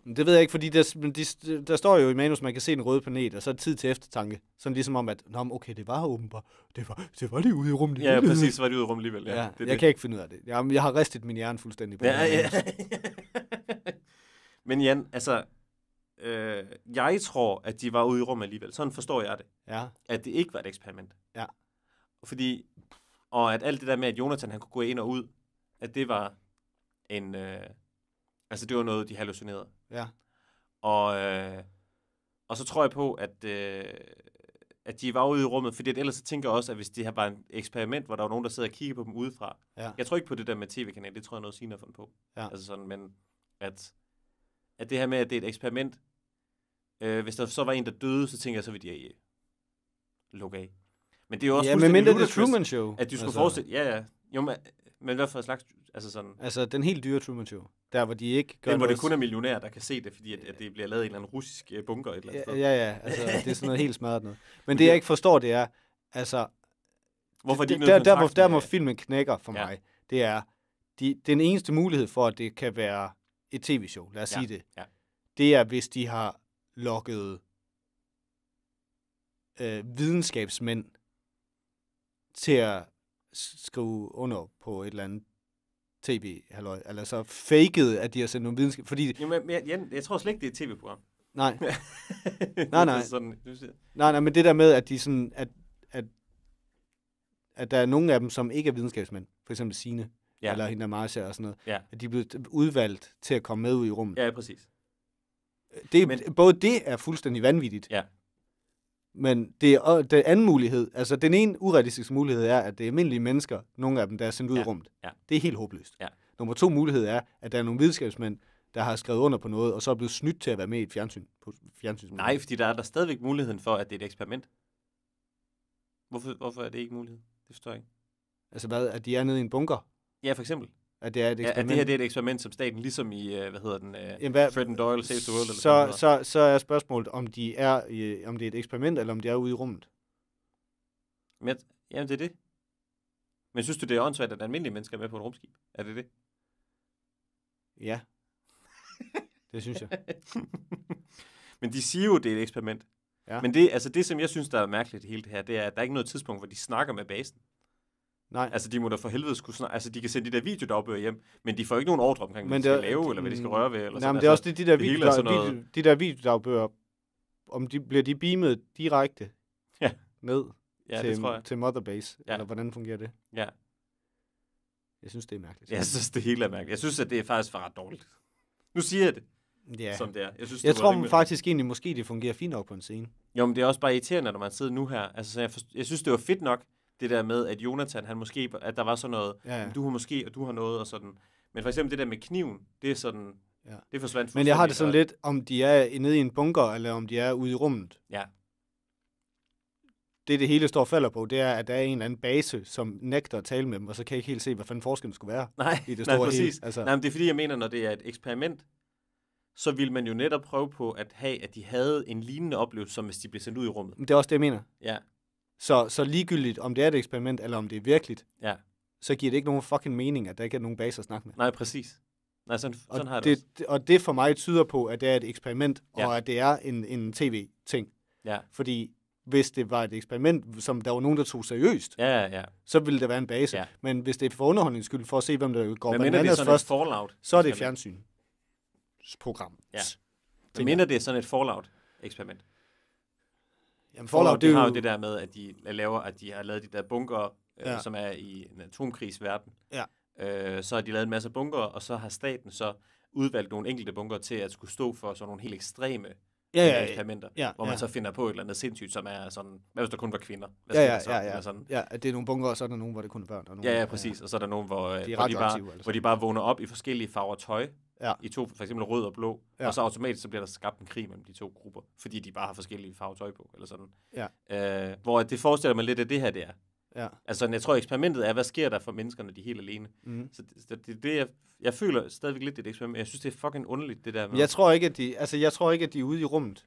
Det ved jeg ikke, fordi der, de, der står jo i manus, man kan se en rød planet, og så er det tid til eftertanke. Sådan ligesom om, at Nå, okay, det var åbenbart. Det var, det var lige ude i rummet. Ja, ja, præcis, var det ude i rummet alligevel. Ja, ja det, jeg det. kan ikke finde ud af det. Jeg, jeg har ristet min hjerne fuldstændig på ja, Ja. Men Jan, altså, øh, jeg tror, at de var ude i rummet alligevel. Sådan forstår jeg det. Ja. At det ikke var et eksperiment. Ja. Fordi, og at alt det der med, at Jonathan han kunne gå ind og ud, at det var en... Øh, altså, det var noget, de hallucinerede. Ja. Og, øh, og så tror jeg på, at, øh, at de var ude i rummet, fordi ellers så tænker jeg også, at hvis det her var et eksperiment, hvor der var nogen, der sidder og kigger på dem udefra. Ja. Jeg tror ikke på det der med tv-kanal, det tror jeg noget, Signe har fundet på. Ja. Altså sådan, men at, at det her med, at det er et eksperiment, øh, hvis der så var en, der døde, så tænker jeg, så ville de lukke af. Men det er jo også ja, men mindre det Truman Show. At du skulle altså... forestille... Ja, ja. Jo, men men hvad for et slags... Altså, sådan... altså den helt dyre Truman Show. Der, hvor de ikke gør Den, hvor det kun er millionærer, der kan se det, fordi at, at det bliver lavet i en eller anden russisk øh, bunker et eller andet ja, sted. Ja, ja. Altså, det er sådan noget helt smadret noget. Men det, jeg ikke forstår, det er... Altså, Hvorfor de der, der, hvor, der hvor filmen knækker for ja. mig, det er, de, den eneste mulighed for, at det kan være et tv-show, lad os ja. sige det, ja. det er, hvis de har lokket øh, videnskabsmænd til at skrive under på et eller andet tv halløj eller så faked, at de har sendt nogle videnskab... Fordi... Jamen, jeg, jeg, jeg tror slet ikke, det er et tv-program. Nej. nej, nej. Sådan, Nej, nej, men det der med, at de sådan, at, at, at der er nogle af dem, som ikke er videnskabsmænd, for eksempel Signe, ja. eller hende og sådan noget, ja. at de er blevet udvalgt til at komme med ud i rummet. Ja, præcis. Det, men, både det er fuldstændig vanvittigt, ja. Men det er den anden mulighed. Altså, den ene urealistiske mulighed er, at det er almindelige mennesker, nogle af dem, der er sendt ud ja. i rummet. Ja. Det er helt håbløst. Ja. Nummer to mulighed er, at der er nogle videnskabsmænd, der har skrevet under på noget, og så er blevet snydt til at være med i et fjernsyn. På fjernsyn. Nej, fordi der er der stadigvæk muligheden for, at det er et eksperiment. Hvorfor, hvorfor er det ikke mulighed? Det forstår jeg ikke. Altså hvad, at de er nede i en bunker? Ja, for eksempel. At det er et eksperiment. Ja, det her det er et eksperiment, som staten ligesom i, øh, hvad hedder den, øh, Jamen, hvad, Fred Doyle, Save the World, eller så, så, så, så er spørgsmålet, om, de er, øh, om det er et eksperiment, eller om de er ude i rummet. Men, jamen, det er det. Men synes du, det er åndssvagt, at almindelige mennesker er med på et rumskib? Er det det? Ja. det synes jeg. Men de siger jo, det er et eksperiment. Ja. Men det, altså det, som jeg synes, der er mærkeligt i hele det her, det er, at der er ikke noget tidspunkt, hvor de snakker med basen. Nej. Altså, de må da for helvede skulle snart... Altså, de kan sende de der videodagbøger hjem, men de får ikke nogen ordre omkring, hvad de skal lave, eller hvad de skal røre ved. Eller nej, sådan. men det er altså, også det, de der, det video, noget... de der videodagbøger, om de, bliver de beamet direkte ja. ned ja, til, det tror jeg. til Motherbase, ja. eller hvordan fungerer det? Ja. Jeg synes, det er mærkeligt. Jeg synes, det hele er mærkeligt. Jeg synes, at det er faktisk for ret dårligt. Nu siger jeg det. Ja. Som det er. Jeg, synes, jeg tror rimelig... faktisk egentlig, måske det fungerer fint nok på en scene. Jo, men det er også bare irriterende, når man sidder nu her. Altså, jeg, forst- jeg synes, det var fedt nok, det der med, at Jonathan, han måske, at der var sådan noget, ja, ja. du har måske, og du har noget, og sådan. Men for eksempel det der med kniven, det er sådan, ja. det forsvandt Men jeg har det sådan lidt, om de er nede i en bunker, eller om de er ude i rummet. Ja. Det, det hele står falder på, det er, at der er en eller anden base, som nægter at tale med dem, og så kan jeg ikke helt se, hvad fanden forskellen skulle være nej, i det store nej, præcis. hele. Altså. Nej, men det er fordi, jeg mener, når det er et eksperiment, så vil man jo netop prøve på at have, at de havde en lignende oplevelse, som hvis de blev sendt ud i rummet. Det er også det, jeg mener. Ja. Så, så ligegyldigt, om det er et eksperiment, eller om det er virkeligt, ja. så giver det ikke nogen fucking mening, at der ikke er nogen base at snakke med. Nej, præcis. Nej, sådan, og sådan har det, det også. Og det for mig tyder på, at det er et eksperiment, ja. og at det er en, en tv-ting. Ja. Fordi hvis det var et eksperiment, som der var nogen, der tog seriøst, ja, ja, ja. så ville der være en base. Ja. Men hvis det er for underholdningens skyld, for at se, hvem der går Men den det først, fallout, så er det fjernsynsprogram. Ja. Men mindre det er sådan et fallout-eksperiment. Jamen, Fallout, Fallout det de har jo det der med, at de laver, at de har lavet de der bunker, øh, som er i en atomkrigsverden. Ja. Øh, så har de lavet en masse bunker, og så har staten så udvalgt nogle enkelte bunker til at skulle stå for sådan nogle helt ekstreme ja, ja, eksperimenter, ja, ja, hvor man ja. så finder på et eller andet sindssygt, som er sådan, hvad hvis der kun var kvinder? Hvad ja, ja, så? ja, ja. Sådan. ja, at det er nogle bunker, og så er der nogen, hvor det kun er børn. Og nogen, ja, ja, præcis, ja, ja. og så er der nogen, hvor, de, øh, hvor, de bare, altså. hvor de bare vågner op i forskellige farver tøj, ja. i to, for eksempel rød og blå, ja. og så automatisk så bliver der skabt en krig mellem de to grupper, fordi de bare har forskellige farver tøj på, eller sådan. Ja. Øh, hvor det forestiller mig lidt, at det her det er. Ja. Altså, jeg tror, eksperimentet er, hvad sker der for menneskerne, de er helt alene. Mm. Så det, det, det jeg, jeg føler stadigvæk lidt, det eksperiment. Jeg synes, det er fucking underligt, det der med... Jeg tror ikke, at de, altså, jeg tror ikke, at de er ude i rummet.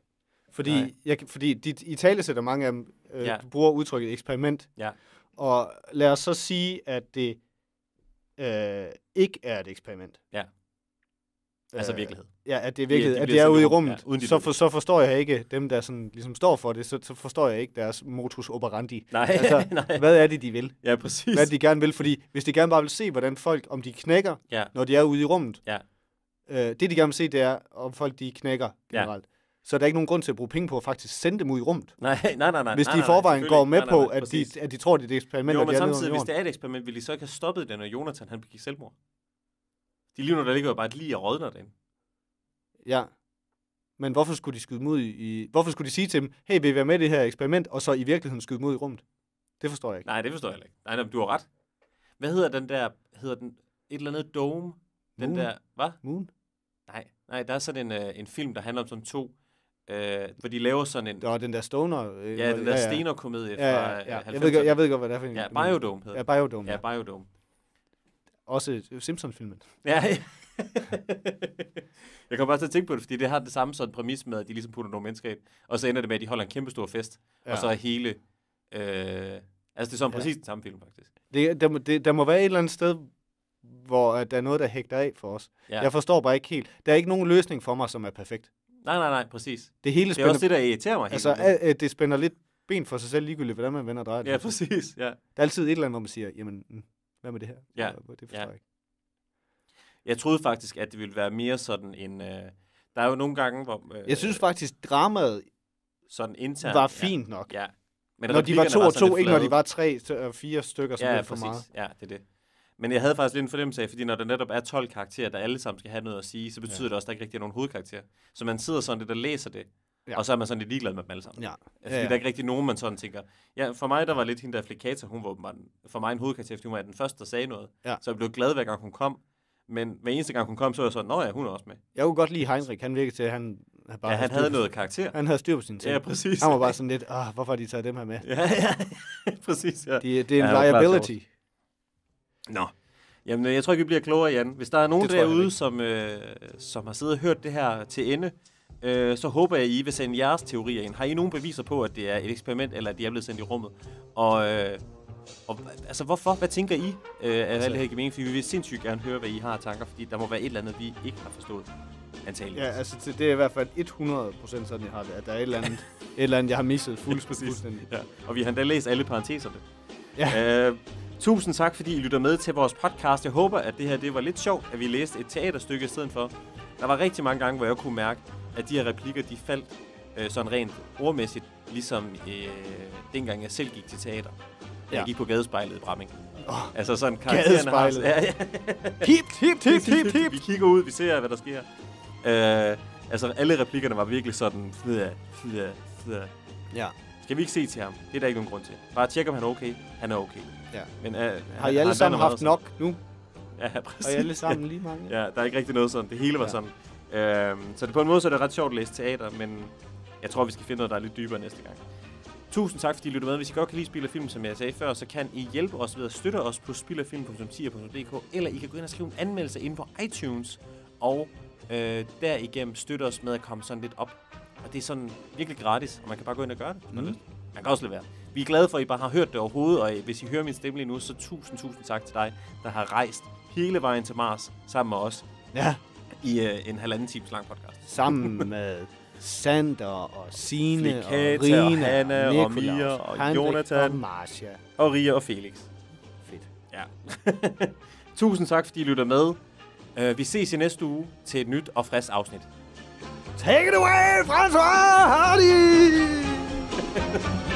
Fordi, jeg, fordi de, i tale sætter mange af dem, øh, ja. bruger udtrykket eksperiment. Ja. Og lad os så sige, at det øh, ikke er et eksperiment. Ja. Altså øh, virkelighed. Ja, at det er virkelighed. Ja, de at det er ude i rummet. Ja, uden så, for, så forstår jeg ikke øh, dem, der sådan, ligesom står for det, så, så forstår jeg ikke deres modus operandi. Nej, altså, nej. Hvad er det, de vil? Ja, præcis. Hvad de gerne vil? Fordi hvis de gerne bare vil se, hvordan folk, om de knækker, ja. når de er ude i rummet. Ja. Øh, det, de gerne vil se, det er, om folk de knækker generelt. Ja. Så der er ikke nogen grund til at bruge penge på at faktisk sende dem ud i rummet. Nej, nej, nej. nej hvis de i forvejen nej, går med nej, nej, nej, på, at de, at de tror, det er et eksperiment. Jo, men samtidig, hvis det er et eksperiment, ville de så ikke have stoppet det, når Jonathan han begik selvmord? De nu, der ligger jo bare lige og rådner den. Ja. Men hvorfor skulle de skyde mod i... Hvorfor skulle de sige til dem, hey, vil I være med i det her eksperiment, og så i virkeligheden skyde mod i rummet? Det forstår jeg ikke. Nej, det forstår jeg ikke. Nej, nej, du har ret. Hvad hedder den der... Hedder den et eller andet dome? Den der... Hvad? Moon? Nej, nej, der er sådan en, øh, en film, der handler om sådan to... Øh, hvor de laver sådan en... Der den der stoner... Øh, ja, den der ja, ja. stener-komedie fra ja, ja, øh, ja. Jeg ved, jeg ved godt, hvad det er for en... Ja, Biodome hedder Ja, Biodome. Ja, Biodome. Også Simpsons-filmen. Ja, ja. jeg kommer bare til at tænke på det, fordi det har det samme sådan præmis med, at de ligesom putter nogle mennesker ind, og så ender det med, at de holder en kæmpe stor fest, ja. og så er hele... Øh, altså, det er sådan ja. præcis den samme film, faktisk. Det, der, det, der må være et eller andet sted, hvor at der er noget, der hægter af for os. Ja. Jeg forstår bare ikke helt. Der er ikke nogen løsning for mig, som er perfekt. Nej, nej, nej, præcis. Det, hele spænder, det er også det, der irriterer mig. Altså, helt. det spænder lidt ben for sig selv, ligegyldigt hvordan man vender og drejer det. Ja, altså. præcis. Ja. Der er altid et eller andet, hvor man siger, jamen, mm hvad med det her? Ja. Det forstår ja. jeg ikke. Jeg troede faktisk, at det ville være mere sådan en... Øh, der er jo nogle gange, hvor... Øh, jeg synes faktisk, dramaet sådan internt, var fint ja. nok. Ja. Men når de var to og to, ikke når de var tre og øh, fire stykker, så ja, ja, for meget. Ja, det er det. Men jeg havde faktisk lidt en fornemmelse af, fordi når der netop er 12 karakterer, der alle sammen skal have noget at sige, så betyder ja. det også, at der ikke rigtig er nogen hovedkarakter. Så man sidder sådan lidt og læser det, Ja. Og så er man sådan lidt ligeglad med dem alle sammen. Ja. Altså, ja, ja. Der er ikke rigtig nogen, man sådan tænker. Ja, for mig, der var lidt hende der flikator, hun var åbenbart, for mig en hovedkarakter, hun var den første, der sagde noget. Ja. Så jeg blev glad, hver gang hun kom. Men hver eneste gang, hun kom, så var jeg sådan, nå ja, hun er også med. Jeg kunne godt lide Heinrich. Han virkede til, at han han bare ja, han havde, havde noget karakter. Han havde styr på sin ting. Ja, præcis. Han var bare sådan lidt, Åh, hvorfor har de taget dem her med? ja, ja, præcis. Ja. De, det er en ja, liability. Nå. Jamen, jeg tror ikke, vi bliver klogere, Jan. Hvis der er nogen det derude, som, øh, som har siddet og hørt det her til ende, øh, så håber jeg, at I vil sende jeres teorier ind. Har I nogen beviser på, at det er et eksperiment, eller at de er blevet sendt i rummet? Og, øh, og altså, hvorfor? Hvad tænker I øh, af altså, alt det her mening? Fordi vi vil sindssygt gerne høre, hvad I har af tanker, fordi der må være et eller andet, vi ikke har forstået. Antageligt. Ja, altså det, det er i hvert fald 100% sådan, jeg har det. At der er et eller andet, et eller andet jeg har misset fuldstændig. ja, ja. Og vi har endda læst alle parenteserne. Ja. Øh, Tusind tak, fordi I lytter med til vores podcast. Jeg håber, at det her det var lidt sjovt, at vi læste et teaterstykke i stedet for. Der var rigtig mange gange, hvor jeg kunne mærke, at de her replikker, de faldt øh, sådan rent ordmæssigt, ligesom øh, dengang jeg selv gik til teater. Ja. Jeg gik på gadespejlet i Bramming. Oh, altså sådan karaktererne har... Ja, ja. hip, hip, hip, hip, hip. Vi kigger ud, vi ser, hvad der sker. Øh, altså alle replikkerne var virkelig sådan... Fnida, fnida, fnida. Ja. Skal vi ikke se til ham? Det er der ikke nogen grund til. Bare tjek, om han er okay. Han er okay. Ja. Men, øh, har I alle sammen haft nok nu? Ja, præcis. I alle sammen lige mange. Ja, der er ikke rigtig noget sådan. Det hele var ja. sådan, Øh, så det, på en måde så er det ret sjovt at læse teater, men jeg tror, vi skal finde noget, der er lidt dybere næste gang. Tusind tak, fordi I lyttede med. Hvis I godt kan lide Spil og Film, som jeg sagde før, så kan I hjælpe os ved at støtte os på spillerfilm.10.dk, eller I kan gå ind og skrive en anmeldelse ind på iTunes, og øh, derigennem støtte os med at komme sådan lidt op. Og det er sådan virkelig gratis, og man kan bare gå ind og gøre det. Mm. Man kan også lade være. Vi er glade for, at I bare har hørt det overhovedet, og hvis I hører min stemme lige nu, så tusind, tusind tak til dig, der har rejst hele vejen til Mars sammen med os. Ja, i øh, en halvanden times lang podcast. Sammen med Sander og Sine og Rine og Hanna og, og Mia og Henrik Jonathan og Marcia. Og Ria og Felix. Fedt. Ja. Tusind tak, fordi I lytter med. Uh, vi ses i næste uge til et nyt og frisk afsnit. Take it away, François Hardy!